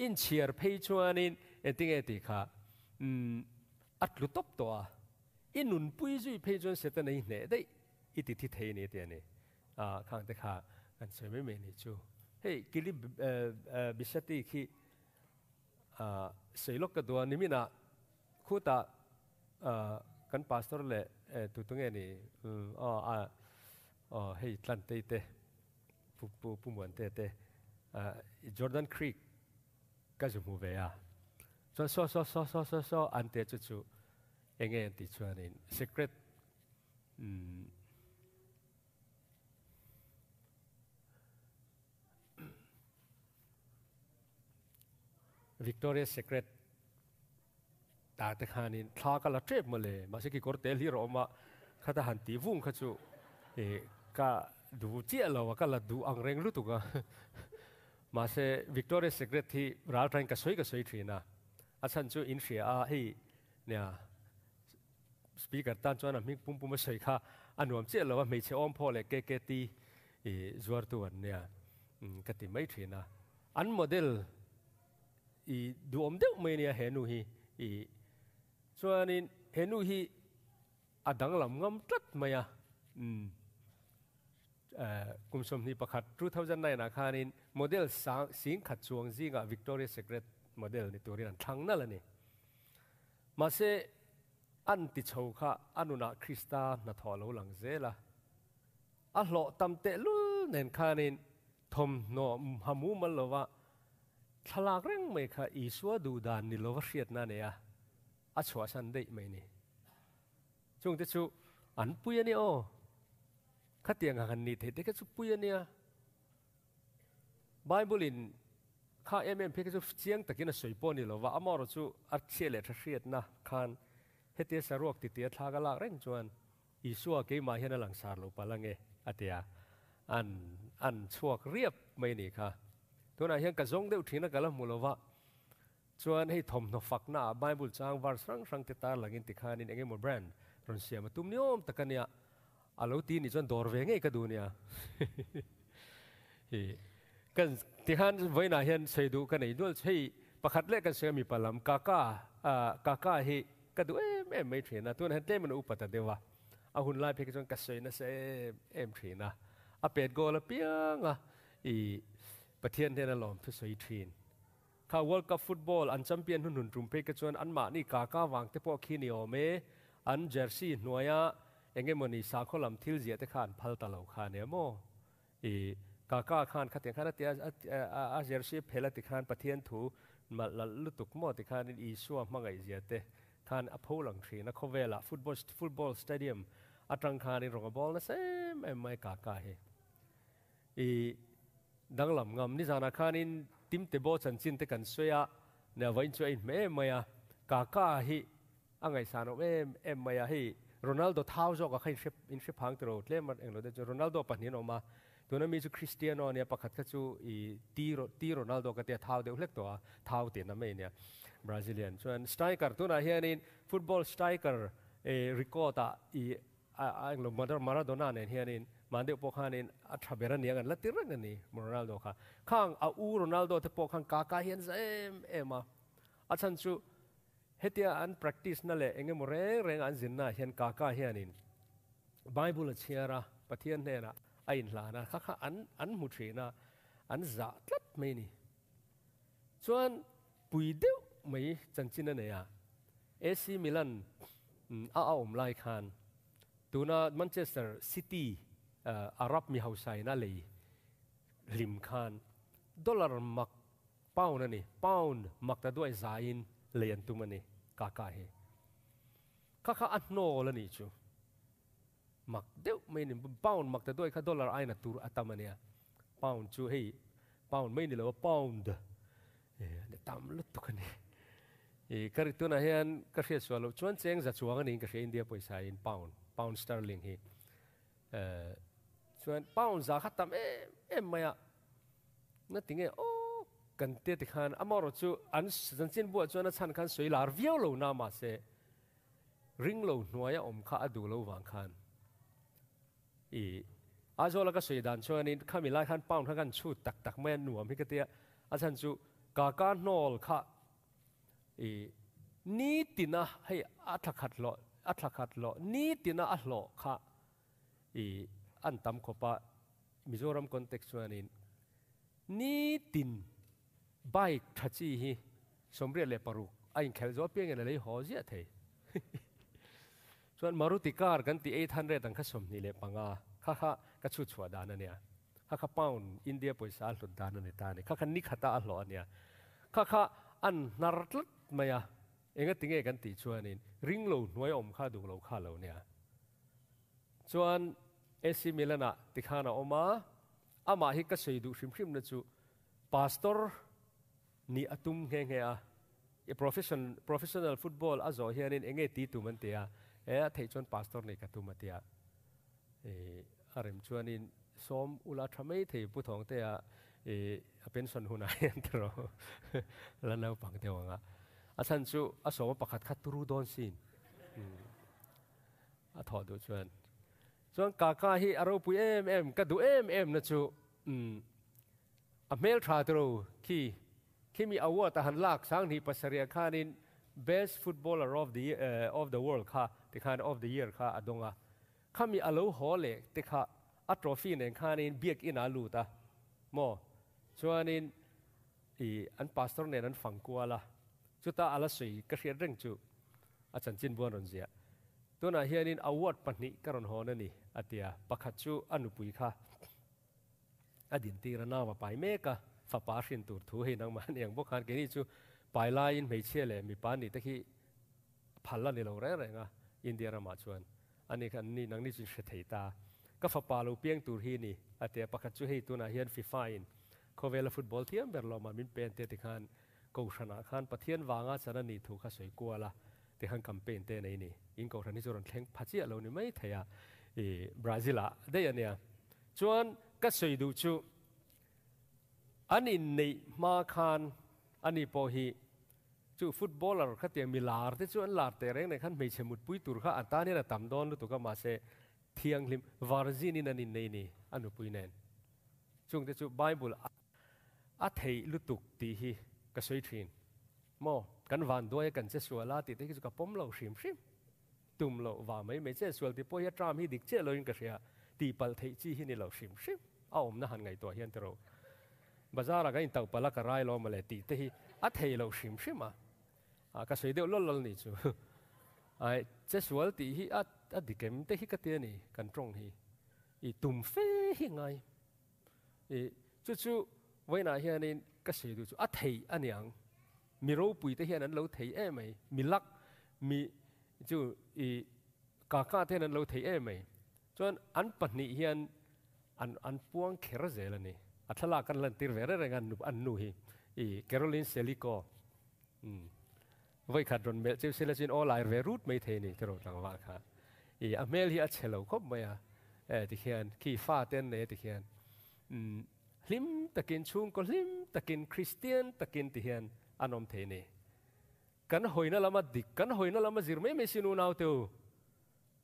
อินเชียร์เพยชวนินเอติเอติค่ะอืมอัทลุตบตัวอินนุนปุยจุยเพยชวนเสตนาินเหนได้อิติทิเทนี่เตียนี่อ่าข้างเด็กค่ะกันเสวยไม่เหมนี่จูเฮ้ยกิลิบเออเออบิชติคี uh, selok kedua nimi na kuta uh, kan pastor le eh, tutung ni um, oh ah oh hei tlan te te pu pu pu muan te te uh, Jordan Creek kajumu vea so so so so so so so ante cucu engen ti chuanin secret um, Victoria Secret ta te khanin thla ka la trep male ma se ki korte li ro ma khata han ti vung kha chu e ka du chi lo ka la du ang reng lu tu ga ma se Victoria Secret thi ra tran ka soi ka soi thina achan chu in ria a hi nya speaker tan chuan a mik pum pum soi kha anuam che lo mei che om pho le ke ke ti e zuar tu an nya ka ti mai thina an model i duom deuh mai nia henu hi i chuanin henu hi adang lam ngam tlat mai a um hmm. kumsom ni pakhat 2009 na khanin model sang sing khat chuang zinga victoria secret model ni turin thang na la ni ma se an ti chho kha anuna ah krista na thaw lo lang zela a hlo tam te lu nen khanin thom no hamu mal lo ทลากเร่งไม่ค่ะอีสัวดูดานนิลวัชียดนั่นเองอาชัวสันได้ไหมนี่ช่วงที่ชูอันปุยนี่โอ้ขัดเัียงหันนี่เถิดไดก็ชูปุยนี่ยไบเบิลินข้าเอ็มเอ็มพีก็ชูเชียงตะกินสวยปนี่โลว่าอมอรชูอัดเชลเลทเชียดนะคานเฮตียสรวกติดเตียทากลากเร่งจวนอีสัวเกี่มาเห็นหลังสารลูปะลังเออเตียอันอันชวกเรียบไม่นี่ค่ะตัวนั้นยังกระจงเดือดทีนักละมุลวะชวนให้ทมนฟักหน้าไบเบิลจางวาร์สังสังติตาหลังอินติคานินเองมดแบรนด์รันเสียมาตุ้มนิยมตะกันเนี่ยอาลูตีนี่วนดอร์เวงไงก็ดูเนี่ยกันติฮันไว้นาเห็นใส่ดูกันไอ้ด้วยใช่ประคัดเล็กกันเสียมีปลัมกาก้าอ่ากาก้าเฮก็ดูเอ๊ะแม่ไม่เ่นะตัวนั้นเต้มันอุปตะเดวะเอาหุ่นลายเพื่อจนกระเซยนะเซ่เอ็มเ่นะอาเปิดโกลเปียงอ่ะอีประเทศเทนลอมทุสวยทีนข้าวอลกับฟุตบอลอันแชมเปี้ยนหุ่นหุ่นรุมเพกชวนอันมานี่กาก้าวางเทปอกีนิโอเมอันเจอร์ซีนัวยะเองเงมันนี่สาคลำทิลเจียตะขานพัลตะเหลาขานเนโมอีกาก้าขานขัดเตียงขานเตียอาเจอร์ซีเพลติขานประเทศถูมาลุตุกมอติขานอีสัวมังไงเจียเตขานอพูหลังทรีนะเขาเวลาฟุตบอลฟุตบอลสเตเดียมอัตรังคานีรองบอลนะเซเอ็มไม่กาก้าเฮอี đang làm ngầm ni zana khan in tim te bo chan chin te kan soya na vain chu in em maya ka ka hi angai sano em em maya hi ronaldo thau zo ka khain ship in ship hang tro tle mar englo de ronaldo pa ni no ma tu na mi chu cristiano ne pakhat ka chu i ti ro ti ronaldo ka te thau de hlek to a thau te na me ne brazilian chuan striker tu na hian in football striker e ricota i a englo maradona ne hian in มันเดียวพวกเขาเนี่ยอัฐเบรนเนี่ยกันละติรังกันนี่มโรนัลโดค่ะข้างอาอูโรนัลโดที่พวกเขากากาเฮียนเอ็มเอ็มอ่ะอาจารย์ชูเฮติอัน practice นั่นแหละเองมเร่งเร่งอันจินน่ะเฮียนกากาเฮียนินไบเบิลเชียระปะเทียนเนี่ยนะไอ้หลานะข้าข้าอันอันมุทรีนะอันจัดลับไม่นี่ส่วนปุยเดียวไม่จันจินนั่นเนี่ยเอซีมิลันอ้าวอมไลคันตัวน่ะแมนเชสเตอร์ซิตี้ Eh, Arab mi hau sai rimkan, lei dollar mak pound ani pound mak ta zain leyan tu mani ka ka he ka ka an no mak de me pound mak ta duai ka dollar aina tur atamania pound chu hei pound me ni lo pound e de tam lu tu kan e kar tu na hian ka khe swalo chuan cheng za chuang ani ka india paisa in pound pound sterling he uh, วนป้าองนซาขัตมเอเอ็มไม่อะนั่นถึงเอโอ้กันเตติขันอามารจูอันสันสินบวจวนนั่นฉันขันสวยลาเวิโอโลนามาเซริงโลหน่วยาอมข้าดูโลวังขันอีอาจจแล้วก็สวยดันชวนนี้ข้ามีลลยขันป้าขั้กันชูตักตักแม่หนัวมพิกเตียอาจารย์จูกาการนอลข้าอีนี่ตินะให้อัตขัดหลออัตขัดหลอนี่ตินะอัตหลอข้าอีอันตำขบะมิโซรัมคอนเท็กซ์วนนินนี่ตินบายทัชีฮีสมเรียเลปารุกไอ้เคลจอเพียงอเลยหอเสียเทส่วนมารุติการกันที่เอทันเรตังคสมนี่เลยปังอาข้าข้ากระชุดชัวดานันเนี่ยข้าข้าปาวน์อินเดียปอยสาลตุดดานันเนตานี่ข้าข้านิคตาอัลลอฮ์เนี่ยข้าข้าอันนารตลม่ยาเองก็ติงเอกันติชวนนี่ริงโลน้อยอมข้าดุงโลข้าโลเนี่ยส่วนเอซิมิลนะติขานาออกมาอามาฮิกเสดูชิมชิมนะจูพาสตอร์นี่อตุมเงเงอะ profession professional football อาจจะเฮียนินเองตีตุมันเตียเอ๊ะที่ชนพาสตอร์นี่กตุมันเตียเอออารมชวนินซ้อมอุลาทำไมที่ผุ้ทองเตียเออเป็นส่วนหุ่นไอ้ตัวแล้วนราปังเตียวงะอาจารย์จูอาสมประคัดคัดตุรุดอนสินอ่ะถอดดูชวนสวนกากาฮีอารมณ์ปุยเอ็มเอ็มกระดูเอ็มเอ็มนะจูออเมลทราตรูีคีมีอาวตหันลากสังนีปัสเรียคานิน best footballer of the uh, of the world ค่ะติคาน of the year ค่ะอดงอ่ะข้ามีอารมณ์ฮอลเลติค่ะอัตโรฟีเนี่ยคานินเบียกอินาลูตาโมชวนินอีอันพาสตอร์เนี่ยนั้นฟังกัวละจุดตาอัลสสยกระเทียนเร่งจูอาจารย์จินบัวนนเสียตัวน่ะเฮียนินอวดปนิกรอนฮอนันนี่อเตียปักขัดจูอนุปุยค่ะอดินตีระนาวไปเมกะฝาปาชินตูดถูให้นางมันเองพวกขันกินี่จูไปลายินไม่เชื่อเลยมีปานนี่ตะขี้พัลละในเราแรงอ่ะอินเดียรามาชวนอันนี้คันนี่นางนี่จูเฉยตาก็ฝาปาลูเปียงตูดฮีนี่อเตียปักขัดจูให้ตัวนาเฮียนฟีฟายน์คเวลฟุตบอลเทียมเบอร์ลอมันมินเป็นเตติคันกูชนะขันปะเทียนวางอ่ะชนะนี่ถูกข้าสวยกลัวละทต่ขันกัมเปนเตีนนี่อินกูชนะนี่จุรันเทงพัชเจเราเนี่ไม่เทีย i Brazil à? đây anh em anh các suy đủ chú. anh in này ma khan anh in po hi chu footballer khát tiền mi lar thế chuan lar thế reng này khát mấy chém một pui tur khát anh ta này là tam don luôn tụ các má sẽ thiêng lim varzin in anh in này nè anh bụi nè chung thế chu Bible a thầy lu tục tí hi các suy thuyền mò kan van doa kan sẽ sửa la thì thấy cái chu cái pom lâu sim sim tùm lộ và mấy mấy chế suel thì bây giờ trăm hi địch chế lo in cái gì à thì bal thấy chi hi nè lo shim, sim à ông na hàng ngày tuổi hiện rồi bây giờ là cái tàu bala cái rai lo mà ti tì thì à thấy lo shim shim mà à cái suy điều lo lo này chu, à chế suel thì hi à à địch em thì hi cái tiền này cần trong hi ý tùm phê hi ngay ý chú chú với nãy hiện nay cái suy điều chu à thấy anh yang mi rô bùi thì hiện anh lâu thấy em ấy mi lắc mi 就以 cả cả thế nên lâu thấy em ấy cho nên anh bận nị hiền anh anh buông khéo dễ là nè à thà là cần lần tiền về rồi anh nụp anh nuhi i Caroline Selico ừ. vậy khát rồi mẹ chịu xin là xin online về rút mấy thế nè rằng vậy khát i Amel hi achel lâu khóc mày à thì hiền pha tên này thì hiền ừ. lim takin chung có lim takin Christian takin thì hiền anh om thế nè กันหอยนั่นละมาดิกันหอยนั่นละมาจิรไม่ไม่ชินูนาวเตียว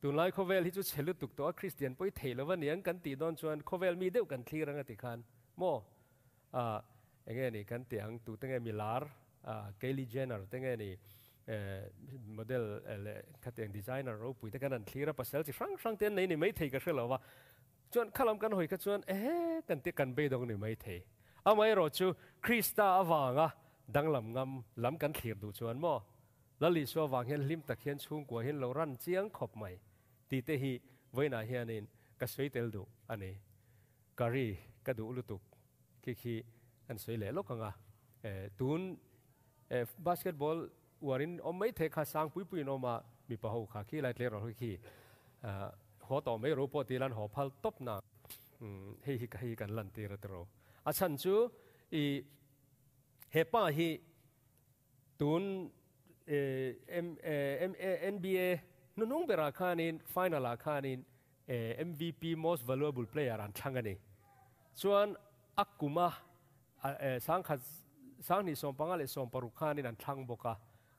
ตุนไลโคเวลที่จุดเชลุตุกตัวคริสเตียนไปเทลวันเนียงกันตีดอนชวนโคเวลมีเดียวกันทีรังติคันโมอ่าเองนี่กันเตียงตุตั้งไงมิลาร์อ่าเกลลี่เจนเนอร์ตั้งไงนี่เอ่อโมเดลเอ่อคัดเตียงดีไซเนอร์รูปปุ๋ยแต่กันนั่นทีรับเซลที่ฟังฟังเตียนในนี่ไม่เทกันเชื่อหรอว่าชวนข้าลำกันหอยกันชวนเอ๊ะกันเตียกันเบดงนี่ไม่เทเอาไม่รชจูคริสตาอวังอ่ะดังลำงำลำกันเขียบดูชวนมอแล้วลีชัววางเห็นลิมตะเคียนชุ่มกว่าเห็นเรารันเจียงขบใหม่ตีเตหีไว้นาเฮียนินกระสวยเตลดูอันนี้กะรีกระดูลุตุกคีคีอันสวยเลยลกงะเอ่อตูนเอ่อบาสเกตบอลวารินอมไม่เทคาสางปุยปุยนอมามีปะหูขาขี้ไรเทลรอคีอ่าหัวต่อไม่รู้ปอตีลันหอพัลตบหนัอืมเฮฮิกะฮิกันลันตีระตโรอาชันจูอี hepa hi tun NBA nunung bera kanin final kanin MVP most valuable player an thangani chuan akuma sang kha sang ni som pangale som paru kanin an thang boka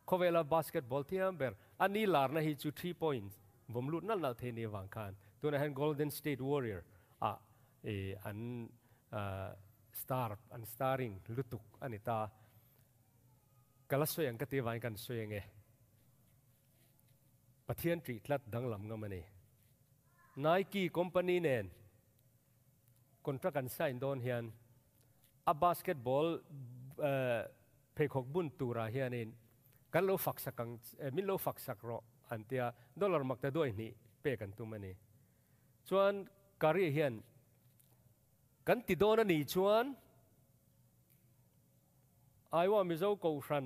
khowela basketball tiam ber ani lar na hi chu 3 points vomlut nal nal the ni wang khan tuna han golden state warrior a an starp an staring lutuk anita kalasoyang kati vain kan soyenge pathian tri tlat danglam ngamani Nike company nen contract an sign don hian a basketball uh, pekhok bun tura hianin kan lo faksakang eh, min lo faksak ro antia dollar makta doi ni pe kan tumani chuan kari hian กันติดโดนนี่ชวนไอ้ว่ามิเจ้ากูชัน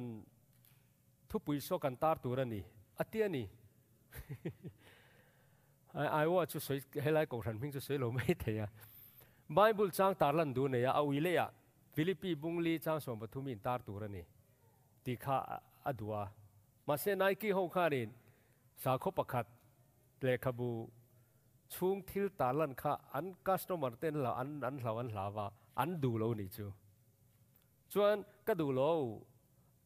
ทุบปุยโซกันตาตัวนี่อเตียนี่ไอ้ไอ้ว่าชุดสวยให้ไล่กูชันพิงชุดสวยเราไม่เทียไบเบิลจ้างตาลันดูเนี่ยเอาวิเลียฟิลิปปีบุงลีจ้างสมบัติมินตาตัวนี่ตีข้าอดัวมาเซนไนกี้ห้องข้านี่สาคบประคัดเลขบูช่วงทิลตาลันค่ะอันคัสโนมาเต้นเราอันอันเราอันลาวาอันดูโลนี่จูชวนก็ดูโล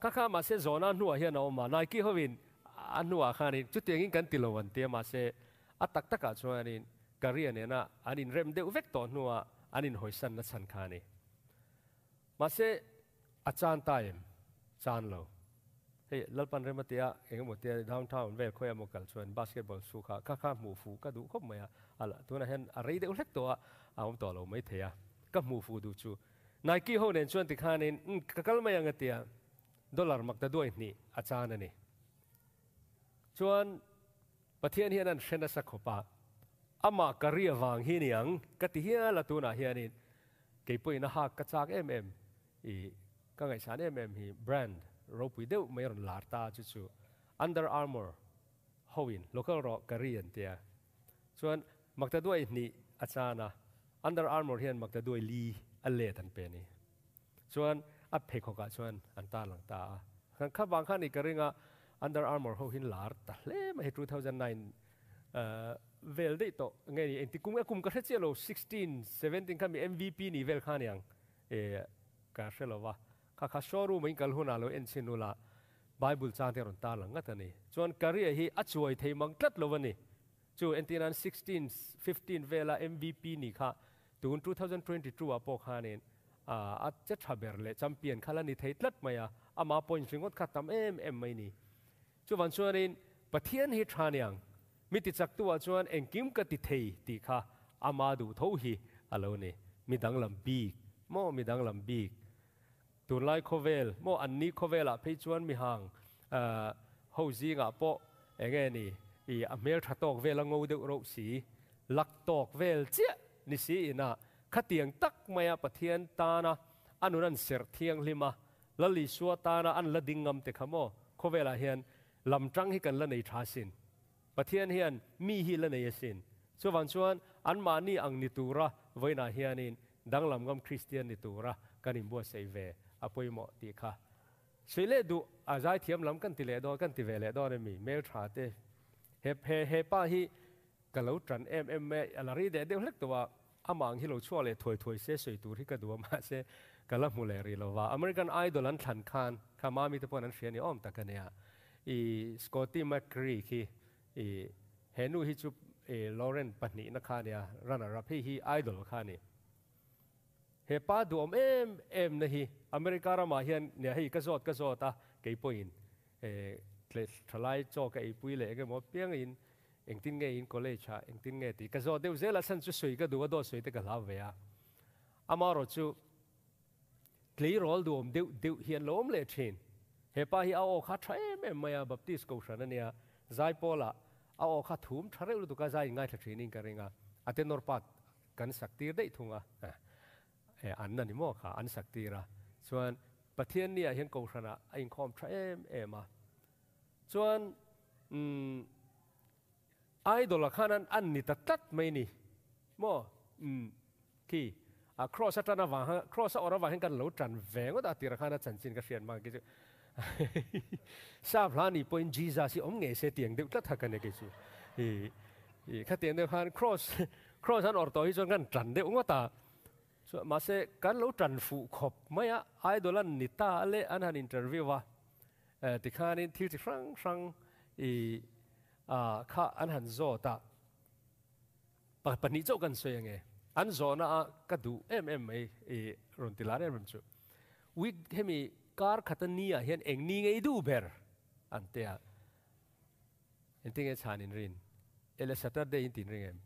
ข้าข้ามาเสจอนาหนัวเฮียนเอามานายกี้เขาวินอันหนัวข้านี่จุดเตียงกันติโลวันเตียมาเสอัตักตะกะชวนนี่กเรียนเนี่ยนะอันนี้เริ่มเดือเวกตอนหนัวอันนี้หอยสันนัชันข้านี่มาเสอาจารย์ตายจานโล hei lalpan rem atia engemaw tia downtown ve khoi amokal chuan basketball su kha ka kha mu fu ka du khop maya ala tuna hen a rei de ulek to a aum to lo mai theya ka mu fu du chu nike ho nen chuan ti khan in ka kal mai anga tia dollar mak ta duai ni achan ani chuan pathian hian an hrena sa khopa ama karia wang hi niang ka ti hia la tuna hian in keipui na ha ka chak em em i ka ngai san em em hi brand ropi deuh mayron lar ta chu chu under armor hoin local ro k น r ต a n tia chuan makta duai ni achana under armor hian makta duai li ale tan pe ni chuan a phe khoka chuan an ta lang ta khan kha bang khan ni karinga under armor ho hin lar ta ม l e ma 2009 vel d e ้ to nge ni enti kum kum ka chelo 16 17 kami mvp ni vel khan yang e ka s h e l o ่า kha kha showroom in kalhun alo en chinula bible chang te ron ta langa ta ni chuan career hi achuai thei mang tlat lo wani chu entinan 16 15 là mvp ni kha tun 2022 à apok hanin a cha thaber le champion khala ni thei tlat maya ama point ringot kha tam em em mai ni chu wan chuan in pathian hi thaniang mi ti chak tu chuan engkim ka ti thei ti kha ama du tho hi alo ni mi đang làm bi mo mi đang làm bi ูไลโคเวลโมอันนี้โคเวลอะพี่ชวนมีห่างเอ่อเฮาจีงอะปอเองนี่อีอเมลทัตอกเวลงูเดือรสีลักตอกเวลเจนิสีนะขัดเตียงตักมายาปะเทียนตานะอันนั้นเสียเทียงลิมาละลิสัวตานะอันละดิงงำเตขโมโคเวลาเฮียนลำจังให้กันละในทาสินปะเทียนเฮียนมีฮีละในยสินส่วนส่วนอันมานี่อังนิตูระไว้นาเฮียนินดังลำงำคริสเตียนนิตูระกันิมบัวเซเวอปุยหมอตีค่ะสิเลดูอาจใจเทียมลำกันติเลดอกันติเวเลดอเนมีเมลทราเตเฮเฮเฮป้าฮีกะเลาจันเอ็มเอ็มเอลารีเดเดวเล็กตัวอามังฮิโลชัวเลถอยถอยเสสวยตูที่กระดัวมาเสกะลัมูเลรีโลว่าอเมริกันไอดอลันทันคานขามามีตะพอนันเสียนี่อ้อมตะกันเนี่ยอีสกอตตี้แมครีคีอีเฮนูฮิจูเอลอเรนปันีนะคะเนี่ยรันอาราพีฮีไอดอลค่ะเนี่ย he pa duom em em na hi america ra ma hian ne hi ka zot ka zota ke poin e tle thlai cho ka ipui le ke mo piang in engtin nge in college ha engtin nge ti ka zo deu zela san chu sui ka duwa do sui te ka la ve a amaro chu tlei rol duom deu deu hian lom le thin he pa hi a o kha tha em em maya baptist ko shana ne zai pola a o kha thum thare lu du ka zai ngai tha training ka renga ate nor pat kan saktir dei thunga à. อันนั้นนี่มอค่ะอันสักตีระส่วนประเทศนี่เห็นกงชนะอินคอมทรเอมเอมาส่วนไอดอลข้านั้นอันนี้ตัดตัดไม่นี่มอคี่ะครอสตันวังครอสอรวังกันเลวจันแวงก็ตัดตีระข้านั้นจันจินก็เสียนมากิจทราบล้านี่เป็นจีซาสิอมเงยเสตียงเดอดตัดทักกันเนี่ยกิจอีข้าเตียงเดือวกันครอสครอสันออร์ตอฮิจนกันจันเด็กงว่าตา so ma se kan lo tran fu khop mai a idolan ni ta le an han interview wa ti khan in thil ti frang frang i a kha an han zo ta pa pa ni zo kan so yange an zo na a ka du em em ai e ron ti la re ram chu wi hemi kar khatania hian eng ni ngei du ber an te a en ting e chan in rin ele saturday in tin ring em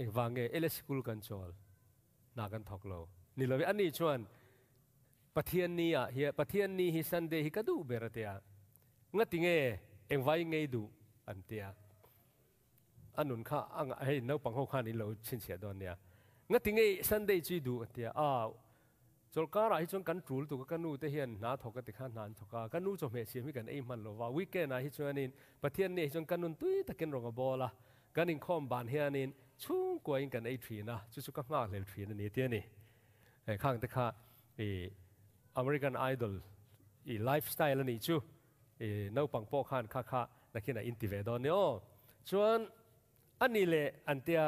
eng wange ele school control นากันทอกโลนี่เลยอันนี้ชวนปะเทียนนี้อ่ะเฮียปะเทียนนี้ฮิสันเดฮิกดูเบรเตียงั้นติเงเอ็งไว้ไงดูอันเตียอันนุนข้าอังเฮ้ยนักปังหกข้านี่เราชินเสียดอนเนี่ยงั้นติเงสันเดจีดูอันเตียอ้าวจลการะฮิชวนกันจูลตุกกันนูเตเฮียนนาทกติข้นนานทกกันนูจอมเฮเสียมิกันเอ็มันโลว่าวิเกนะฮิชวนนินปะเทียนนี่ฮิชวนกันนุนตุยตะกินรองบอละกันอินคอมบานเฮียนินชุ่งกวยกันไอ้ทีนะชุจุก็งาเลยทีนนี่เตี้ยนี่ไอ้ข้างตะขาไอ้อเมริกันไอดอลไอ้ไลฟ์สไตล์นี่จูไอ้นัวปังโปข้างข้าข้านักขี้น่ะอินทิเวดอนเนี่ยชวนอันนี้เลยอันเตีย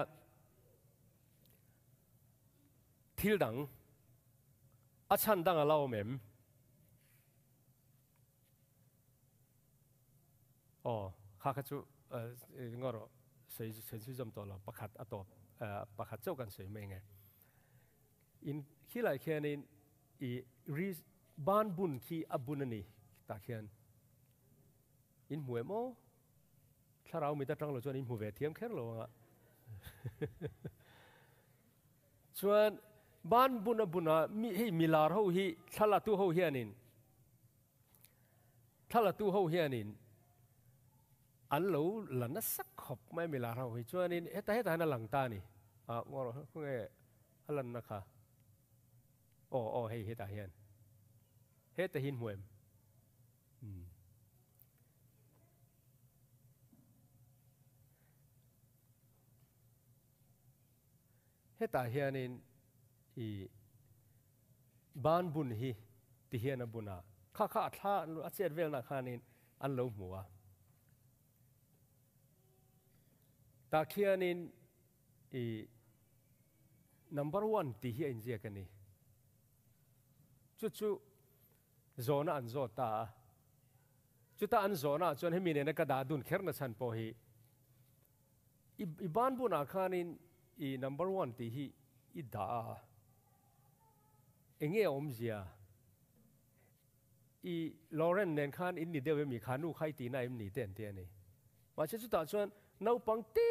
ทิลดังอาชันดังเราเหม็มอ๋อข้าข้าชจูเอองอรอสยสิยมตัวเราประคัดอตบประคัดเจ้ากันสวยไม่ไงอินขี้หลายแค่นี้อีรีบ้านบุญขี้อับบุญนี่ตาเขียนอินหวยมั้งถ้าเราไม่ได้จังเราชวอินหวยเทียมแค่เราอะชวนบ้านบุญอับบุญอะมีให้มีลาเขาให้ถ้าเราตู้เขาเฮียนินถ้าเราตู้เขาเฮียนินอันหลูหลันสักขบไม่มีลาเราช่วยนี่เฮ้แต่เฮ้แตนั่นหลังตานี่อ่ะว่าเราคุณเอ๋ฮัลโหนะคะโอ้โอ้เฮ้เฮ้ต่เฮียน เฮ้ต่หินหวยมเฮตาเฮียนินอีบ้านบุญฮีที่เฮียนบุญอ่ะข้าข้าท่าอันเสียเวลนะคานินอันเลวหมัว大家看呢，一 Number One 的呀，anja 个呢，就就 zone a 安 zone，打，就打安 zone a 啊，所以呢，na 那个 d a d u n k e r n a n 跑嘿，伊伊 banbu 那看呢，一 Number One 的呀，伊 da，n ge omzia，伊 Loren nen khan in ni khanu n khai 那看印尼的维米卡努，海蒂奈姆尼特安天呢，a 车就打说。nau pang te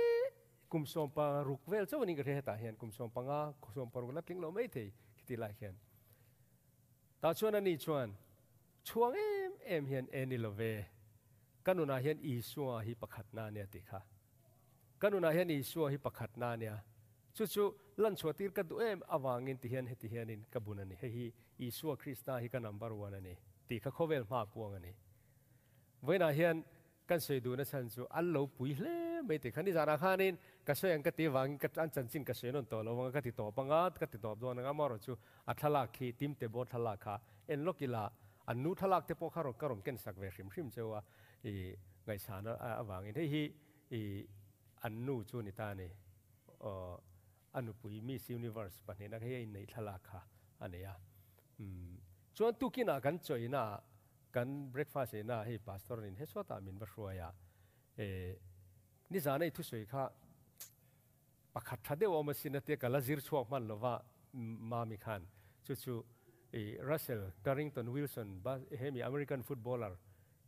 kum som pa rukvel, vel chaw ni gre ta hian kum som panga kum som parung la tling lo mai thei kiti la hian ta chuan ani chuan chuang em em hian eni lo ve kanuna hian isua hi pakhat na ne ti kha kanuna hian isua hi pakhat na ne chu chu lan chua tir ka du em awangin ti hian heti hianin kabunani he hi isua krishna hi ka number 1 ani ti kha khovel ma puang ani vena hian กันสวยดูนะฉันจูอันลรปุ๋ยเล่ไม่ติดขันที่จานาข้านินก็สยอันกตีวังก็อันจันจินก็สยนนท์ตัวเรวังก็ติดตัวปังกัดก็ติดต่อตัวนะมารจูอัทลักขีติมเตบอทลักขาเอ็นลกิลาอันนู้ทลักเตปอขารกรมเกันสักเวริมชิมเจว่าอีไงสานะอวังอินที่ฮีอีอันนู้จูนิตานี่ออันนู้ปุ๋ยมิสยูนิเวอร์สปะเนี่ยนัะเฮียในทลักขาอันเนี้ยอืมชวนตุกินากันจอยนะกันเบรคฟาสอ์น่าให้ปาสตอร์นินเฮสวสตามินบัชรวยาเอนี่จานไอ้ทุสุยค่ะปักขัดทัดเดียวมาสินเตียกัลาจิร์ชวกมันลว่ามามิคันุู่จู่รัสเซลการิงตันวิลสันบาเฮมีอเมริกันฟุตบอลเลอร์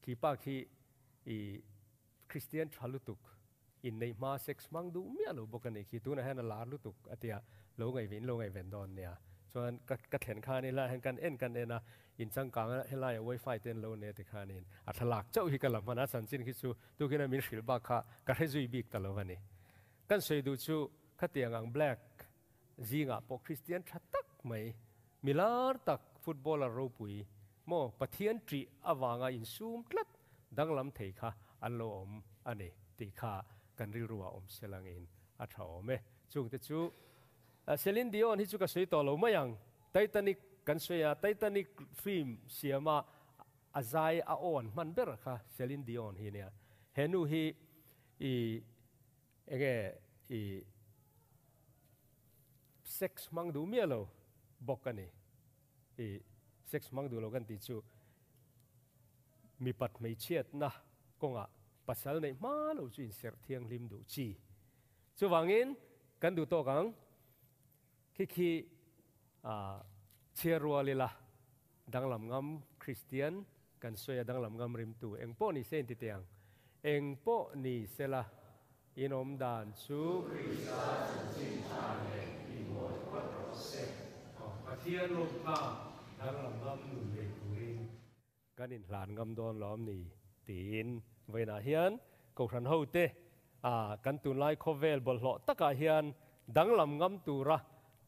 คีปากีคริสเตียนทาลุตุกอินในมาเซ็กส์มังดูมีอะไรบุกันเองขีตัวนั้นลาลุตุกอติยาโลงไอเวนโลงไอเวนดอนเนี่ยชวนกัดเห็ข้านี่ละเห็นกันเอ็นกันเอ็นนะอินสังกังเฮลาไวไฟเต้นโลเนติคานีนอัตลักษณ์เจ้าหิกลับมานะสันสินคิดสูตุกินามีนศิลปะค่ะกระให้จุยบิกตลอดวันนี้กันสวยดูชูขัดเตียงอังแบล็กจีงอ่ะพวกคริสเตียนชัดตักไหมมิลาร์ตักฟุตบอลรูปุยมปะเทียนตรีอวางอินซูมตลัดดังลำเทค่ะอันโลอมอันนี้ตีค่ะกันริรัวอมเสลังอินอัตราอมเมจุงเตจู Celine Dion hi chu ka yang Titanic kan seya Titanic film siama azai Aon, manber man ber ini Celine Dion henu hi i ege i sex mang du mi lo bokani i sex mang du lo kan ti chu mi pat mei chiat na konga pasal nei ma lo chu ser thiang lim du chi chu wangin kan du to kang khi chia rùa lì là đang làm ngâm Christian kan soya đang làm ngâm rim tu eng po ni sen ti tiang eng po ni se la inom dan su Krista san sin cha ne i mo kwa ro se pa thia lu pa đang làm ngâm nu le tu ri kan in hlan ngâm don lom ni tin ve na hian ko ran ho te a kan tu lai kho vel bol lo taka hian đang làm ngâm tu ra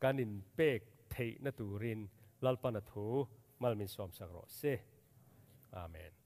กันอินเปกเทนตูรินลัลปนัทู มัลมินซอมสักรอเซอาเมน